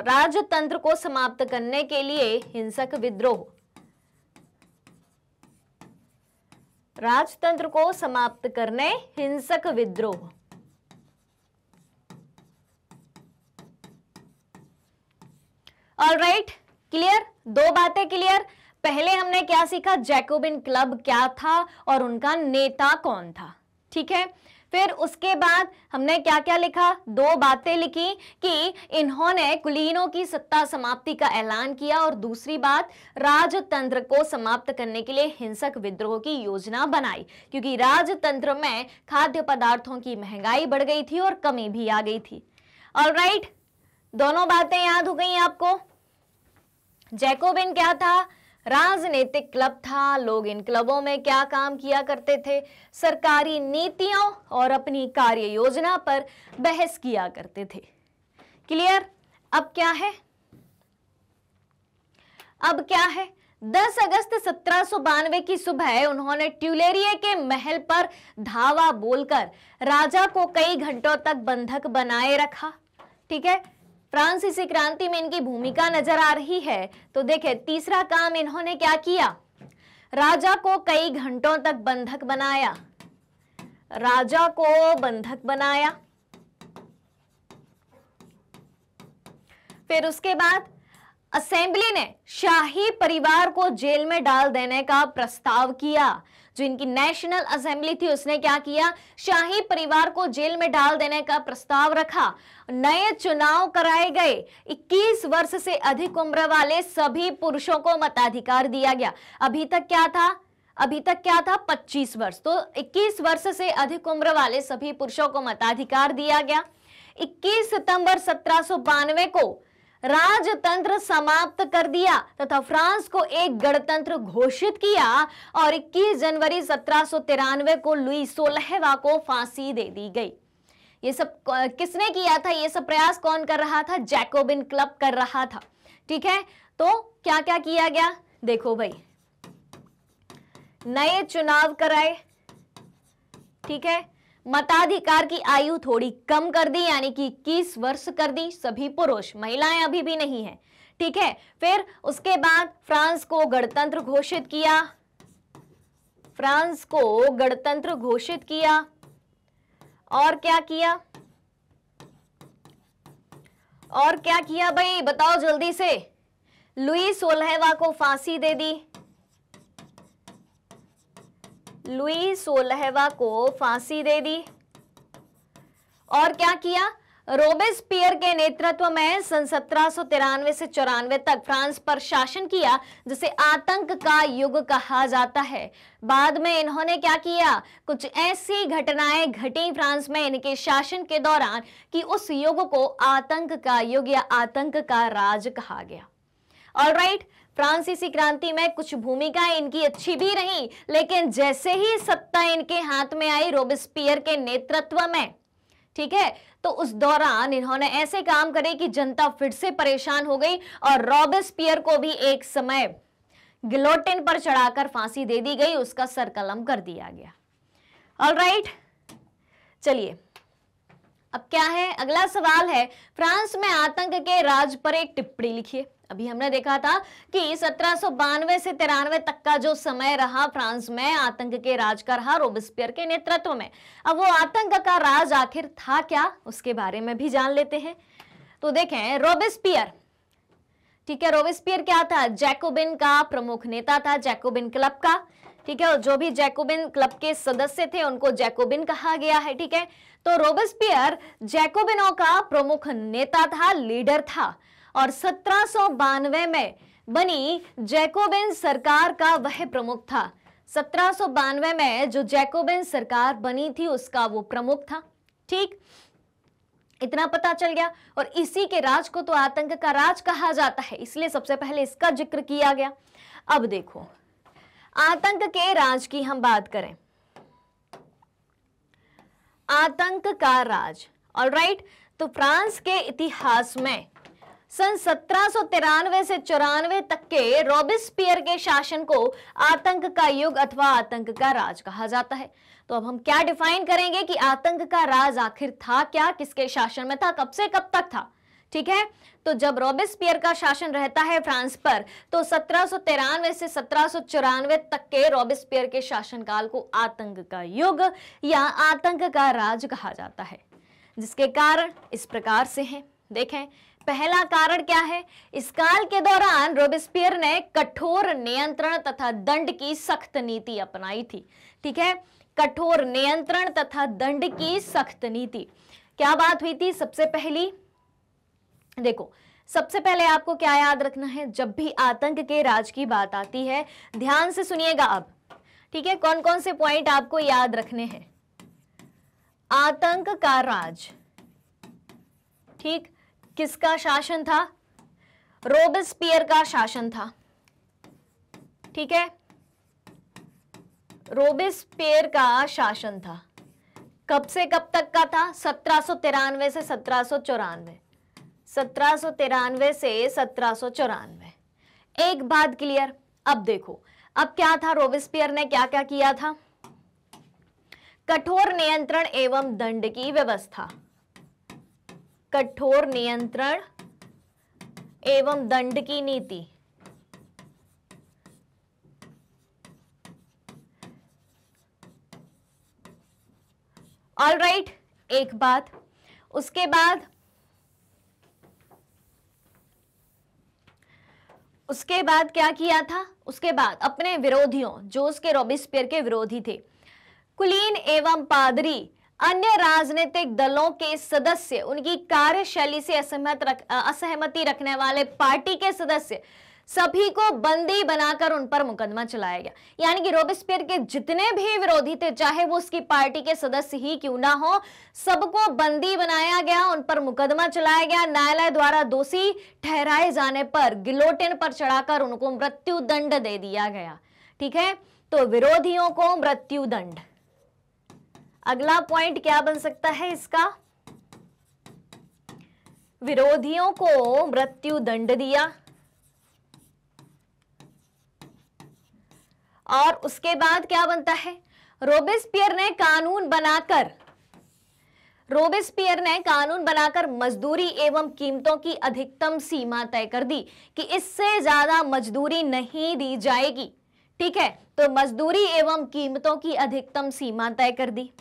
राजतंत्र को समाप्त करने के लिए हिंसक विद्रोह राजतंत्र को समाप्त करने हिंसक विद्रोह ऑल राइट क्लियर दो बातें क्लियर पहले हमने क्या सीखा जैकोबिन क्लब क्या था और उनका नेता कौन था ठीक है फिर उसके बाद हमने क्या क्या लिखा दो बातें लिखी कि इन्होंने कुलीनों की सत्ता समाप्ति का ऐलान किया और दूसरी बात राजतंत्र को समाप्त करने के लिए हिंसक विद्रोह की योजना बनाई क्योंकि राजतंत्र में खाद्य पदार्थों की महंगाई बढ़ गई थी और कमी भी आ गई थी ऑल राइट दोनों बातें याद हो गई आपको जैकोबिन क्या था राजनीतिक क्लब था लोग इन क्लबों में क्या काम किया करते थे सरकारी नीतियों और अपनी कार्य योजना पर बहस किया करते थे क्लियर अब क्या है अब क्या है 10 अगस्त सत्रह की सुबह उन्होंने ट्यूलेरिया के महल पर धावा बोलकर राजा को कई घंटों तक बंधक बनाए रखा ठीक है फ्रांसीसी क्रांति में इनकी भूमिका नजर आ रही है तो देखे तीसरा काम इन्होंने क्या किया राजा को कई घंटों तक बंधक बनाया राजा को बंधक बनाया फिर उसके बाद असेंबली ने शाही परिवार को जेल में डाल देने का प्रस्ताव किया जो इनकी नेशनल असेंबली थी उसने क्या किया शाही परिवार को जेल में डाल देने का प्रस्ताव रखा नए चुनाव कराए गए 21 वर्ष से अधिक उम्र वाले सभी पुरुषों को मताधिकार दिया गया अभी तक क्या था अभी तक क्या था 25 वर्ष तो 21 वर्ष से अधिक उम्र वाले सभी पुरुषों को मताधिकार दिया गया 21 सितंबर सत्रह को राजतंत्र समाप्त कर दिया तथा फ्रांस को एक गणतंत्र घोषित किया और 21 जनवरी सत्रह को लुई सोलहवा को फांसी दे दी गई ये सब किसने किया था ये सब प्रयास कौन कर रहा था जैकोबिन क्लब कर रहा था ठीक है तो क्या क्या किया गया देखो भाई नए चुनाव कराए ठीक है मताधिकार की आयु थोड़ी कम कर दी यानी कि इक्कीस वर्ष कर दी सभी पुरुष महिलाएं अभी भी नहीं है ठीक है फिर उसके बाद फ्रांस को गणतंत्र घोषित किया फ्रांस को गणतंत्र घोषित किया और क्या किया और क्या किया भाई बताओ जल्दी से लुई सोलहवा को फांसी दे दी लुई सोलहवा को फांसी दे दी और क्या किया पियर के नेतृत्व में सन सत्रह से चौरानवे तक फ्रांस पर शासन किया जिसे आतंक का युग कहा जाता है बाद में इन्होंने क्या किया कुछ ऐसी घटनाएं घटी फ्रांस में इनके शासन के दौरान कि उस युग को आतंक का युग या आतंक का राज कहा गया ऑलराइट right, फ्रांसीसी क्रांति में कुछ भूमिका इनकी अच्छी भी रही लेकिन जैसे ही सत्ता इनके हाथ में आई रोबिस्पियर के नेतृत्व में ठीक है तो उस दौरान इन्होंने ऐसे काम करे कि जनता फिर से परेशान हो गई और रॉबिस्पियर को भी एक समय गिलोटिन पर चढ़ाकर फांसी दे दी गई उसका सरकलम कर दिया गया ऑल राइट चलिए अब क्या है अगला सवाल है फ्रांस में आतंक के राज पर एक टिप्पणी लिखिए अभी हमने देखा था कि सत्रह से तिरानवे तक का जो समय रहा फ्रांस में आतंक के राज का रहा रोबिस्पियर के नेतृत्व में अब वो आतंक का राज आखिर था क्या उसके बारे में भी जान लेते हैं तो देखें रोबिस्पियर ठीक है रोबिस्पियर क्या था जैकोबिन का प्रमुख नेता था जैकोबिन क्लब का ठीक है जो भी जैकोबिन क्लब के सदस्य थे उनको जैकोबिन कहा गया है ठीक है तो रोबिस्पियर जैकोबिनों का प्रमुख नेता था लीडर था और सत्रह में बनी जैकोबिन सरकार का वह प्रमुख था सत्रह में जो जैकोबिन सरकार बनी थी उसका वो प्रमुख था ठीक इतना पता चल गया और इसी के राज को तो आतंक का राज कहा जाता है इसलिए सबसे पहले इसका जिक्र किया गया अब देखो आतंक के राज की हम बात करें आतंक का राज ऑलराइट तो फ्रांस के इतिहास में सन सत्रह से चौरानवे तक के रॉबिस्पियर के शासन को आतंक का युग अथवा आतंक का राज कहा जाता है तो अब हम क्या डिफाइन करेंगे कि आतंक का राज आखिर था क्या किसके शासन में था कब से कब तक था ठीक है तो जब रॉबिस्पियर का शासन रहता है फ्रांस पर तो सत्रह से सत्रह तक के रॉबिस्पियर के शासनकाल को आतंक का युग या आतंक का राज कहा जाता है जिसके कारण इस प्रकार से हैं देखें पहला कारण क्या है इस काल के दौरान रोबिस्पियर ने कठोर नियंत्रण तथा दंड की सख्त नीति अपनाई थी ठीक है कठोर नियंत्रण तथा दंड की सख्त नीति क्या बात हुई थी सबसे पहली देखो सबसे पहले आपको क्या याद रखना है जब भी आतंक के राज की बात आती है ध्यान से सुनिएगा अब ठीक है कौन कौन से पॉइंट आपको याद रखने हैं आतंक का राज ठीक किसका शासन था पियर का शासन था ठीक है रोबेस्पियर का शासन था कब से कब तक का था सत्रह से सत्रह सत्रह से सत्रह एक बात क्लियर अब देखो अब क्या था रोबिस्पियर ने क्या क्या किया था कठोर नियंत्रण एवं दंड की व्यवस्था कठोर नियंत्रण एवं दंड की नीति ऑल राइट right, एक बात उसके बाद उसके बाद क्या किया था उसके बाद अपने विरोधियों जोस के रॉबिस्पियर के विरोधी थे कुलीन एवं पादरी अन्य राजनीतिक दलों के सदस्य उनकी कार्यशैली से असहमत रख, असहमति रखने वाले पार्टी के सदस्य सभी को बंदी बनाकर उन पर मुकदमा चलाया गया यानी कि रोबिस्पियर के जितने भी विरोधी थे चाहे वो उसकी पार्टी के सदस्य ही क्यों ना हो सबको बंदी बनाया गया उन पर मुकदमा चलाया गया न्यायालय द्वारा दोषी ठहराए जाने पर गिलोटिन पर चढ़ाकर उनको मृत्यु दंड दे दिया गया ठीक है तो विरोधियों को मृत्यु दंड अगला पॉइंट क्या बन सकता है इसका विरोधियों को मृत्यु दंड दिया और उसके बाद क्या बनता है रोबेस्पियर ने कानून बनाकर रोबेस्पियर ने कानून बनाकर मजदूरी एवं कीमतों की अधिकतम सीमा तय कर दी कि इससे ज्यादा मजदूरी नहीं दी जाएगी ठीक है तो मजदूरी एवं कीमतों की अधिकतम सीमा तय कर दी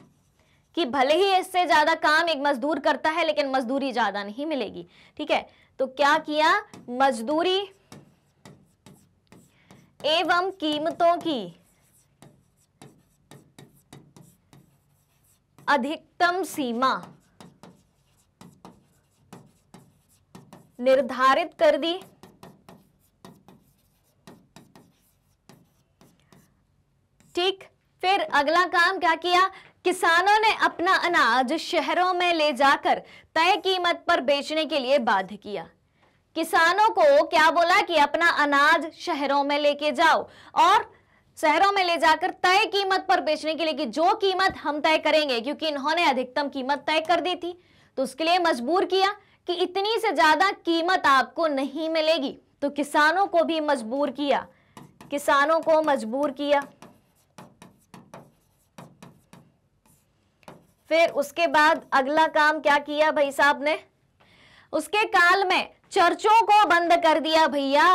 कि भले ही इससे ज्यादा काम एक मजदूर करता है लेकिन मजदूरी ज्यादा नहीं मिलेगी ठीक है तो क्या किया मजदूरी एवं कीमतों की अधिकतम सीमा निर्धारित कर दी ठीक फिर अगला काम क्या किया किसानों ने अपना अनाज शहरों में ले जाकर तय कीमत पर बेचने के लिए बाध्य किया किसानों को क्या बोला कि अपना अनाज शहरों में लेके जाओ और शहरों में ले जाकर तय कीमत पर बेचने के लिए कि जो कीमत हम तय करेंगे क्योंकि इन्होंने अधिकतम कीमत तय कर दी थी तो उसके लिए मजबूर किया कि इतनी से ज्यादा कीमत आपको नहीं मिलेगी तो किसानों को भी मजबूर किया किसानों को मजबूर किया फिर उसके बाद अगला काम क्या किया भाई साहब ने उसके काल में चर्चों को बंद कर दिया भैया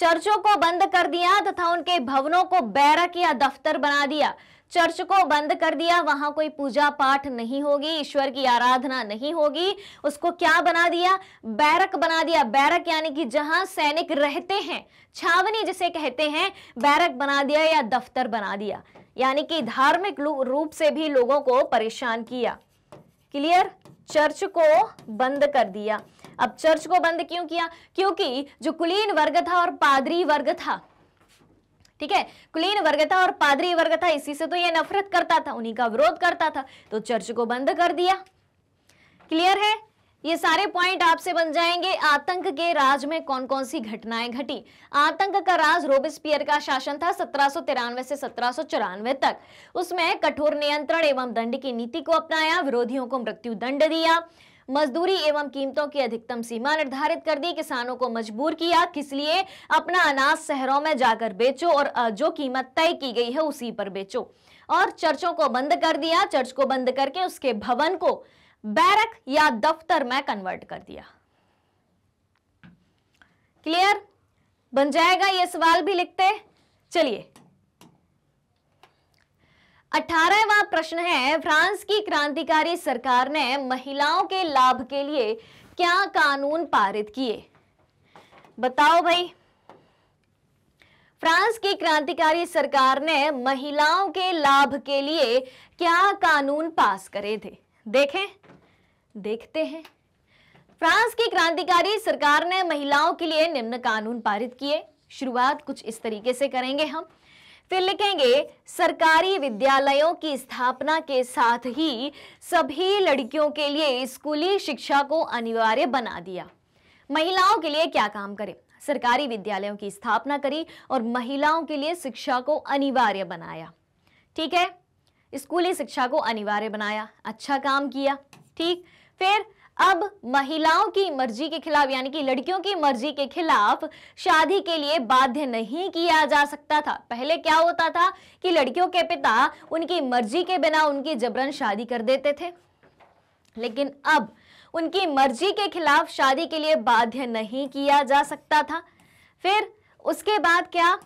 चर्चों को बंद कर दिया तथा उनके भवनों को बैरक या दफ्तर बना दिया चर्च को बंद कर दिया वहां कोई पूजा पाठ नहीं होगी ईश्वर की आराधना नहीं होगी उसको क्या बना दिया बैरक बना दिया बैरक यानी कि जहां सैनिक रहते हैं छावनी जिसे कहते हैं बैरक बना दिया या दफ्तर बना दिया यानी कि धार्मिक रूप से भी लोगों को परेशान किया क्लियर चर्च को बंद कर दिया अब चर्च को बंद क्यों किया क्योंकि जो कुलीन वर्ग था और पादरी वर्ग था ठीक है कुलीन वर्ग था और पादरी वर्ग था इसी से तो ये नफरत करता था उन्हीं का विरोध करता था तो चर्च को बंद कर दिया क्लियर है ये सारे पॉइंट आपसे बन जाएंगे आतंक के राज में कौन कौन सी घटनाएं घटी आतंक का राज रोबिस्पियर का शासन था सत्रह से सत्रह तक उसमें कठोर नियंत्रण एवं दंड की नीति को अपनाया विरोधियों को मृत्यु दंड दिया मजदूरी एवं कीमतों की अधिकतम सीमा निर्धारित कर दी किसानों को मजबूर किया किस लिए अपना अनाज शहरों में जाकर बेचो और जो कीमत तय की गई है उसी पर बेचो और चर्चों को बंद कर दिया चर्च को बंद करके उसके भवन को बैरक या दफ्तर में कन्वर्ट कर दिया क्लियर बन जाएगा ये सवाल भी लिखते चलिए अठारहवा प्रश्न है फ्रांस की क्रांतिकारी सरकार ने महिलाओं के लाभ के लिए क्या कानून पारित किए बताओ भाई फ्रांस की क्रांतिकारी सरकार ने महिलाओं के लाभ के लिए क्या कानून पास करे थे देखें देखते हैं फ्रांस की क्रांतिकारी सरकार ने महिलाओं के लिए निम्न कानून पारित किए शुरुआत कुछ इस तरीके से करेंगे हम फिर लिखेंगे सरकारी विद्यालयों की स्थापना के साथ ही सभी लड़कियों के लिए स्कूली शिक्षा को अनिवार्य बना दिया महिलाओं के लिए क्या काम करें सरकारी विद्यालयों की स्थापना करी और महिलाओं के लिए शिक्षा को अनिवार्य बनाया ठीक है स्कूली शिक्षा को अनिवार्य बनाया अच्छा काम किया ठीक फिर अब महिलाओं की मर्जी के खिलाफ यानी कि लड़कियों की मर्जी के खिलाफ शादी के लिए बाध्य नहीं किया जा सकता था पहले क्या होता था कि लड़कियों के पिता उनकी मर्जी के बिना उनकी जबरन शादी कर देते थे लेकिन अब उनकी मर्जी के खिलाफ शादी के लिए बाध्य नहीं किया जा सकता था फिर उसके बाद क्या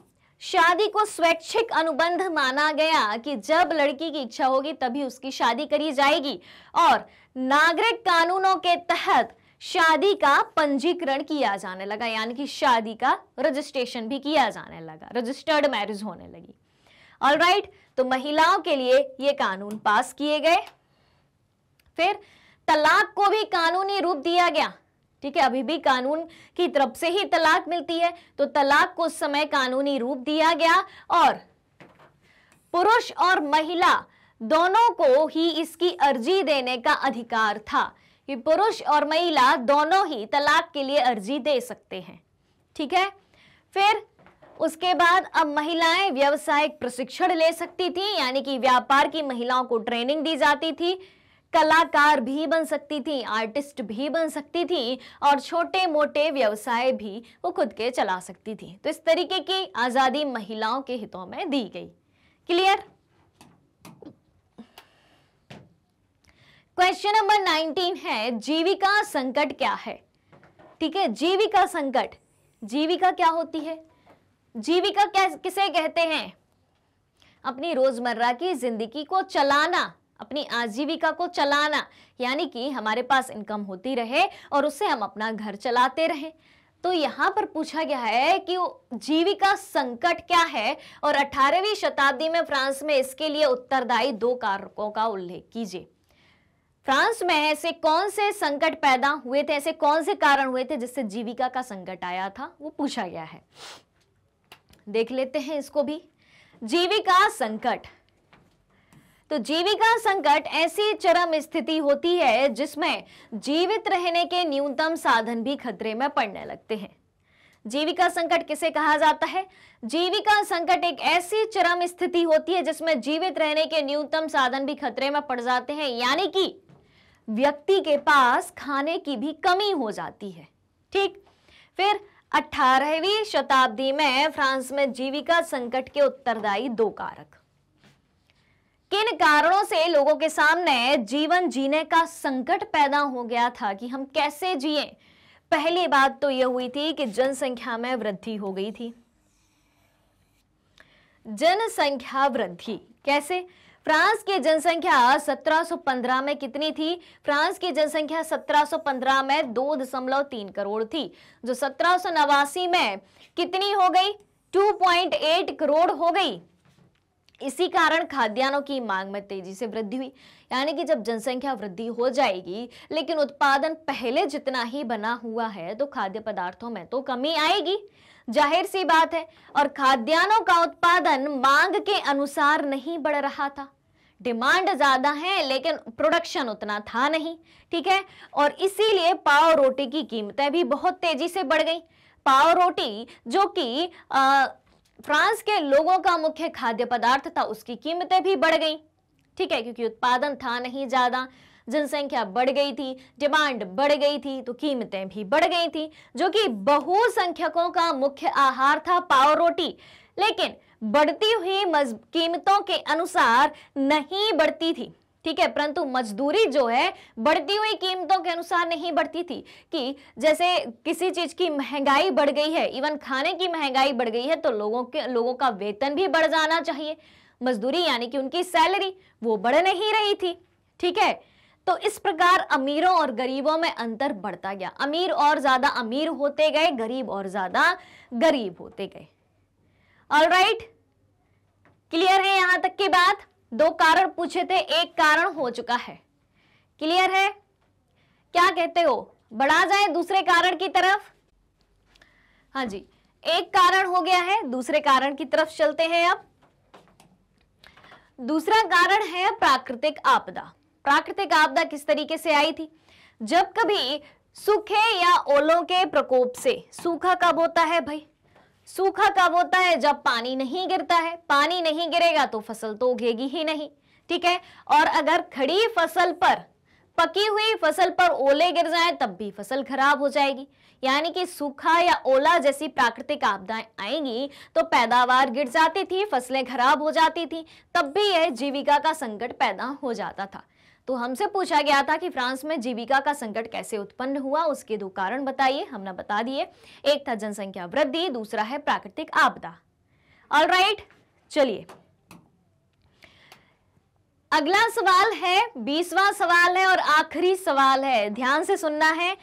शादी को स्वैच्छिक अनुबंध माना गया कि जब लड़की की इच्छा होगी तभी उसकी शादी करी जाएगी और नागरिक कानूनों के तहत शादी का पंजीकरण किया जाने लगा यानी कि शादी का रजिस्ट्रेशन भी किया जाने लगा रजिस्टर्ड मैरिज होने लगी ऑल राइट right, तो महिलाओं के लिए ये कानून पास किए गए फिर तलाक को भी कानूनी रूप दिया गया ठीक है अभी भी कानून की तरफ से ही तलाक मिलती है तो तलाक को उस समय कानूनी रूप दिया गया और पुरुष और महिला दोनों को ही इसकी अर्जी देने का अधिकार था कि पुरुष और महिला दोनों ही तलाक के लिए अर्जी दे सकते हैं ठीक है फिर उसके बाद अब महिलाएं व्यावसायिक प्रशिक्षण ले सकती थी यानी कि व्यापार की महिलाओं को ट्रेनिंग दी जाती थी कलाकार भी बन सकती थी आर्टिस्ट भी बन सकती थी और छोटे मोटे व्यवसाय भी वो खुद के चला सकती थी तो इस तरीके की आज़ादी महिलाओं के हितों में दी गई क्लियर क्वेश्चन नंबर 19 है जीविका संकट क्या है ठीक है जीविका संकट जीविका क्या होती है जीविका क्या किसे कहते हैं अपनी रोजमर्रा की जिंदगी को चलाना अपनी आजीविका को चलाना यानी कि हमारे पास इनकम होती रहे और उससे हम अपना घर चलाते रहें तो यहाँ पर पूछा गया है कि जीविका संकट क्या है और 18वीं शताब्दी में फ्रांस में इसके लिए उत्तरदायी दो कारकों का उल्लेख कीजिए फ्रांस में ऐसे कौन से संकट पैदा हुए थे ऐसे कौन से कारण हुए थे जिससे जीविका का संकट आया था वो पूछा गया है देख लेते हैं इसको भी जीविका संकट तो जीविका संकट ऐसी चरम स्थिति होती है जिसमें जीवित रहने के न्यूनतम साधन भी खतरे में पड़ने लगते हैं जीविका संकट किसे कहा जाता है जीविका संकट एक ऐसी चरम स्थिति होती है जिसमें जीवित रहने के न्यूनतम साधन भी खतरे में पड़ जाते हैं यानी कि व्यक्ति के पास खाने की भी कमी हो जाती है ठीक फिर 18वीं शताब्दी में फ्रांस में जीविका संकट के उत्तरदायी दो कारक किन कारणों से लोगों के सामने जीवन जीने का संकट पैदा हो गया था कि हम कैसे जिए पहली बात तो यह हुई थी कि जनसंख्या में वृद्धि हो गई थी जनसंख्या वृद्धि कैसे फ्रांस की जनसंख्या 1715 में कितनी थी फ्रांस की जनसंख्या 1715 में दो दशमलव तीन करोड़ थी जो सत्रह में कितनी हो गई 2.8 करोड़ हो गई इसी कारण खाद्यान्नों की मांग में तेजी से वृद्धि हुई यानी कि जब जनसंख्या वृद्धि हो जाएगी लेकिन उत्पादन पहले जितना ही बना हुआ है तो खाद्य पदार्थों में तो कमी आएगी जाहिर सी बात है और खाद्यान्नों का उत्पादन मांग के अनुसार नहीं बढ़ रहा था डिमांड ज़्यादा है लेकिन प्रोडक्शन उतना था नहीं ठीक है और इसीलिए पाव रोटी की कीमतें भी बहुत तेज़ी से बढ़ गई पाव रोटी जो कि फ्रांस के लोगों का मुख्य खाद्य पदार्थ था उसकी कीमतें भी बढ़ गई ठीक है क्योंकि उत्पादन था नहीं ज़्यादा जनसंख्या बढ़ गई थी डिमांड बढ़ गई थी तो कीमतें भी बढ़ गई थी जो कि बहुसंख्यकों का मुख्य आहार था पाव रोटी लेकिन बढ़ती हुई कीमतों के अनुसार नहीं बढ़ती थी ठीक है परंतु मजदूरी जो है बढ़ती हुई कीमतों के अनुसार नहीं बढ़ती थी कि जैसे किसी चीज की महंगाई बढ़ गई है इवन खाने की महंगाई बढ़ गई है तो लोगों के लोगों का वेतन भी बढ़ जाना चाहिए मजदूरी यानी कि उनकी सैलरी वो बढ़ नहीं रही थी ठीक है तो इस प्रकार अमीरों और गरीबों में अंतर बढ़ता गया अमीर और ज्यादा अमीर होते गए गरीब और ज्यादा गरीब होते गए ऑल राइट क्लियर है यहां तक की बात दो कारण पूछे थे एक कारण हो चुका है क्लियर है क्या कहते हो बढ़ा जाए दूसरे कारण की तरफ हाँ जी एक कारण हो गया है दूसरे कारण की तरफ चलते हैं अब दूसरा कारण है प्राकृतिक आपदा प्राकृतिक आपदा किस तरीके से आई थी जब कभी सूखे या ओलों के प्रकोप से सूखा कब होता है भाई सूखा कब होता है जब पानी नहीं गिरता है पानी नहीं गिरेगा तो फसल तो उगेगी ही नहीं ठीक है और अगर खड़ी फसल पर पकी हुई फसल पर ओले गिर जाए तब भी फसल खराब हो जाएगी यानी कि सूखा या ओला जैसी प्राकृतिक आपदाएं आएंगी तो पैदावार गिर जाती थी फसलें खराब हो जाती थी तब भी यह जीविका का संकट पैदा हो जाता था तो हमसे पूछा गया था कि फ्रांस में जीविका का संकट कैसे उत्पन्न हुआ उसके दो कारण बताइए हमने बता दिए एक था जनसंख्या वृद्धि दूसरा है प्राकृतिक आपदा ऑल राइट चलिए अगला सवाल है बीसवा सवाल है और आखिरी सवाल है ध्यान से सुनना है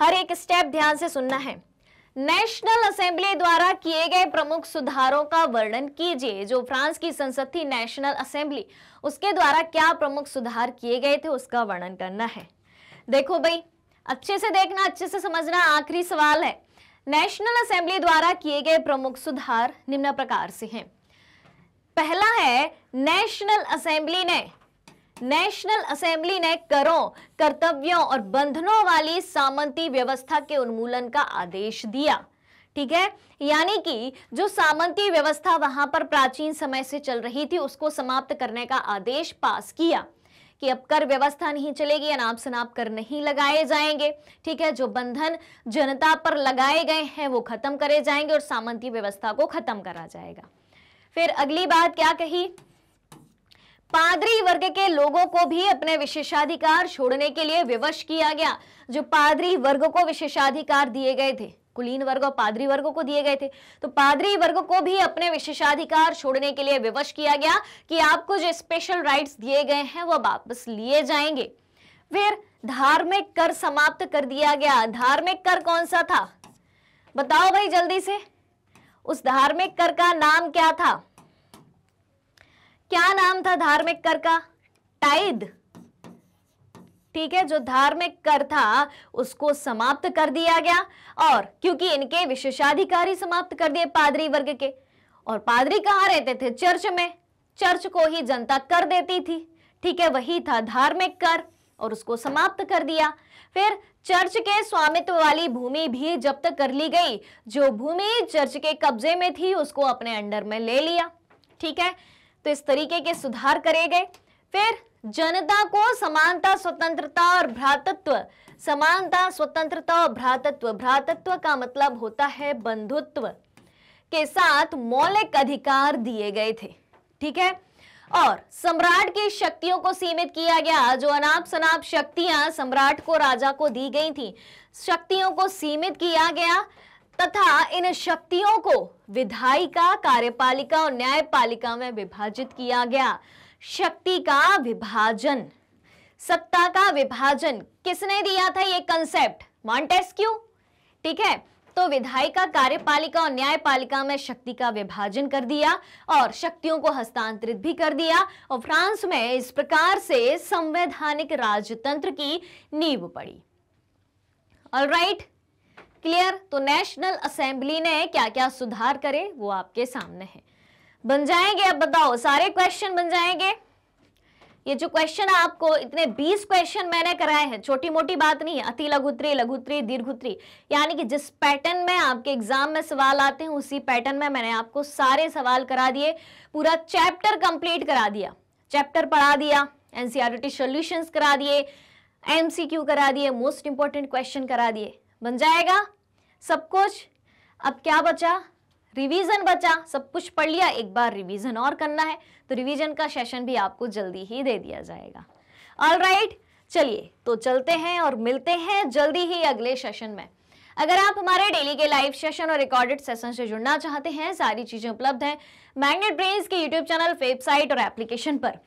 हर एक स्टेप ध्यान से सुनना है नेशनल असेंबली द्वारा किए गए प्रमुख सुधारों का वर्णन कीजिए जो फ्रांस की संसद थी नेशनल असेंबली उसके द्वारा क्या प्रमुख सुधार किए गए थे उसका वर्णन करना है देखो भाई अच्छे से देखना अच्छे से समझना आखिरी सवाल है नेशनल असेंबली द्वारा किए गए प्रमुख सुधार निम्न प्रकार से हैं पहला है नेशनल असेंबली ने नेशनल असेंबली ने करों कर्तव्यों और बंधनों वाली सामंती व्यवस्था के उन्मूलन का आदेश दिया ठीक है यानी कि जो सामंती व्यवस्था वहां पर प्राचीन समय से चल रही थी उसको समाप्त करने का आदेश पास किया कि अब कर व्यवस्था नहीं चलेगी अनाप शनाप कर नहीं लगाए जाएंगे ठीक है जो बंधन जनता पर लगाए गए हैं वो खत्म करे जाएंगे और सामंती व्यवस्था को खत्म करा जाएगा फिर अगली बात क्या कही पादरी वर्ग के लोगों को भी अपने विशेषाधिकार छोड़ने के लिए विवश किया गया जो पादरी वर्ग को विशेषाधिकार दिए गए थे कुलीन वर्ग और पादरी वर्ग को दिए गए थे तो पादरी वर्ग को भी अपने विशेषाधिकार छोड़ने के लिए विवश किया गया कि आपको जो स्पेशल राइट दिए गए हैं वो वापस लिए जाएंगे फिर धार्मिक कर समाप्त कर दिया गया धार्मिक कर कौन सा था बताओ भाई जल्दी से उस धार्मिक कर का नाम क्या था क्या नाम था धार्मिक कर का टाइद ठीक है जो धार्मिक कर था उसको समाप्त कर दिया गया और क्योंकि इनके विशेषाधिकारी समाप्त कर दिए पादरी वर्ग के और पादरी कहां रहते थे चर्च में चर्च को ही जनता कर देती थी ठीक है वही था धार्मिक कर और उसको समाप्त कर दिया फिर चर्च के स्वामित्व वाली भूमि भी जब्त कर ली गई जो भूमि चर्च के कब्जे में थी उसको अपने अंडर में ले लिया ठीक है तो इस तरीके के सुधार करे गए फिर जनता को समानता स्वतंत्रता और भ्रातत्व समानता स्वतंत्रता और भ्रातत्व भ्रातत्व का मतलब होता है बंधुत्व के साथ मौलिक अधिकार दिए गए थे ठीक है और सम्राट की शक्तियों को सीमित किया गया जो अनाप शनाप शक्तियां सम्राट को राजा को दी गई थी शक्तियों को सीमित किया गया तथा इन शक्तियों को विधायिका कार्यपालिका और न्यायपालिका में विभाजित किया गया शक्ति का विभाजन सत्ता का विभाजन किसने दिया था ये कंसेप्ट मॉन्टेस्क्यू ठीक है तो विधायिका कार्यपालिका और न्यायपालिका में शक्ति का विभाजन कर दिया और शक्तियों को हस्तांतरित भी कर दिया और फ्रांस में इस प्रकार से संवैधानिक राजतंत्र की नींव पड़ी ऑलराइट right? क्लियर तो नेशनल असेंबली ने क्या क्या सुधार करे वो आपके सामने है बन जाएंगे अब बताओ सारे क्वेश्चन बन जाएंगे ये जो क्वेश्चन आपको इतने 20 क्वेश्चन मैंने कराए हैं छोटी मोटी बात नहीं है अति लघुत्री लघुत्री दीर्घुत्री यानी कि जिस पैटर्न में आपके एग्जाम में सवाल आते हैं उसी पैटर्न में मैंने आपको सारे सवाल करा दिए पूरा चैप्टर कंप्लीट करा दिया चैप्टर पढ़ा दिया एनसीआरटी सोल्यूशन e करा दिए एमसीक्यू करा दिए मोस्ट इंपॉर्टेंट क्वेश्चन करा दिए बन जाएगा सब कुछ अब क्या बचा रिवीजन बचा सब कुछ पढ़ लिया एक बार रिवीजन और करना है तो रिवीजन का सेशन भी आपको जल्दी ही दे दिया जाएगा ऑल राइट चलिए तो चलते हैं और मिलते हैं जल्दी ही अगले सेशन में अगर आप हमारे डेली के लाइव सेशन और रिकॉर्डेड सेशन से जुड़ना चाहते हैं सारी चीज़ें उपलब्ध हैं मैग्नेट ब्रेन्स के यूट्यूब चैनल वेबसाइट और एप्लीकेशन पर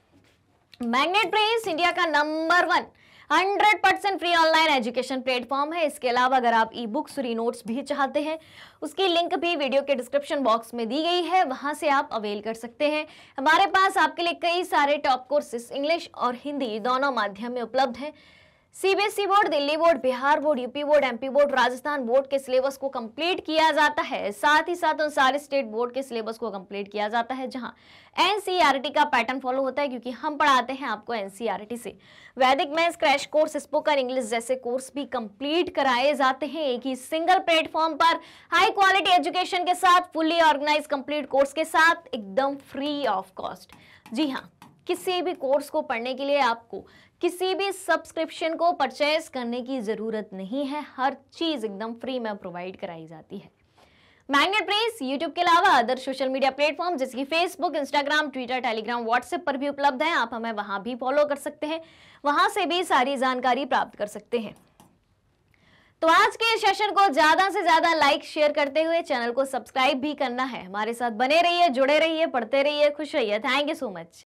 मैग्नेट ब्रेन्स इंडिया का number one hundred percent free online education platform है इसके अलावा अगर आप ई बुक्स फ्री नोट्स भी चाहते हैं उसकी लिंक भी वीडियो के डिस्क्रिप्शन बॉक्स में दी गई है वहां से आप अवेल कर सकते हैं हमारे पास आपके लिए कई सारे टॉप कोर्सेस इंग्लिश और हिंदी दोनों माध्यम में उपलब्ध हैं CBSE board e Delhi board Bihar board UP board MP board Rajasthan board के सिलेबस को कंप्लीट किया जाता है साथ ही साथ उन सारे स्टेट बोर्ड के सिलेबस को कंप्लीट किया जाता है जहां एनसीईआरटी e का पैटर्न फॉलो होता है क्योंकि हम पढ़ाते हैं आपको एनसीईआरटी e से वैदिक maths crash course spoken English जैसे कोर्स भी कंप्लीट कराए जाते हैं एक ही सिंगल प्लेटफॉर्म पर हाई क्वालिटी एजुकेशन के साथ फुल्ली ऑर्गेनाइज कंप्लीट कोर्स के साथ एकदम फ्री ऑफ कॉस्ट जी हाँ किसी भी कोर्स को पढ़ने के लिए आपको किसी भी सब्सक्रिप्शन को परचेज करने की ज़रूरत नहीं है हर चीज़ एकदम फ्री में प्रोवाइड कराई जाती है मैग्नेट प्रेस यूट्यूब के अलावा अदर सोशल मीडिया प्लेटफॉर्म जैसे कि Facebook Instagram Twitter Telegram WhatsApp पर भी उपलब्ध है आप हमें वहां भी फॉलो कर सकते हैं वहां से भी सारी जानकारी प्राप्त कर सकते हैं तो आज के सेशन को ज्यादा से ज्यादा लाइक शेयर करते हुए चैनल को सब्सक्राइब भी करना है हमारे साथ बने रहिए जुड़े रहिए पढ़ते रहिए खुश रहिए थैंक यू सो मच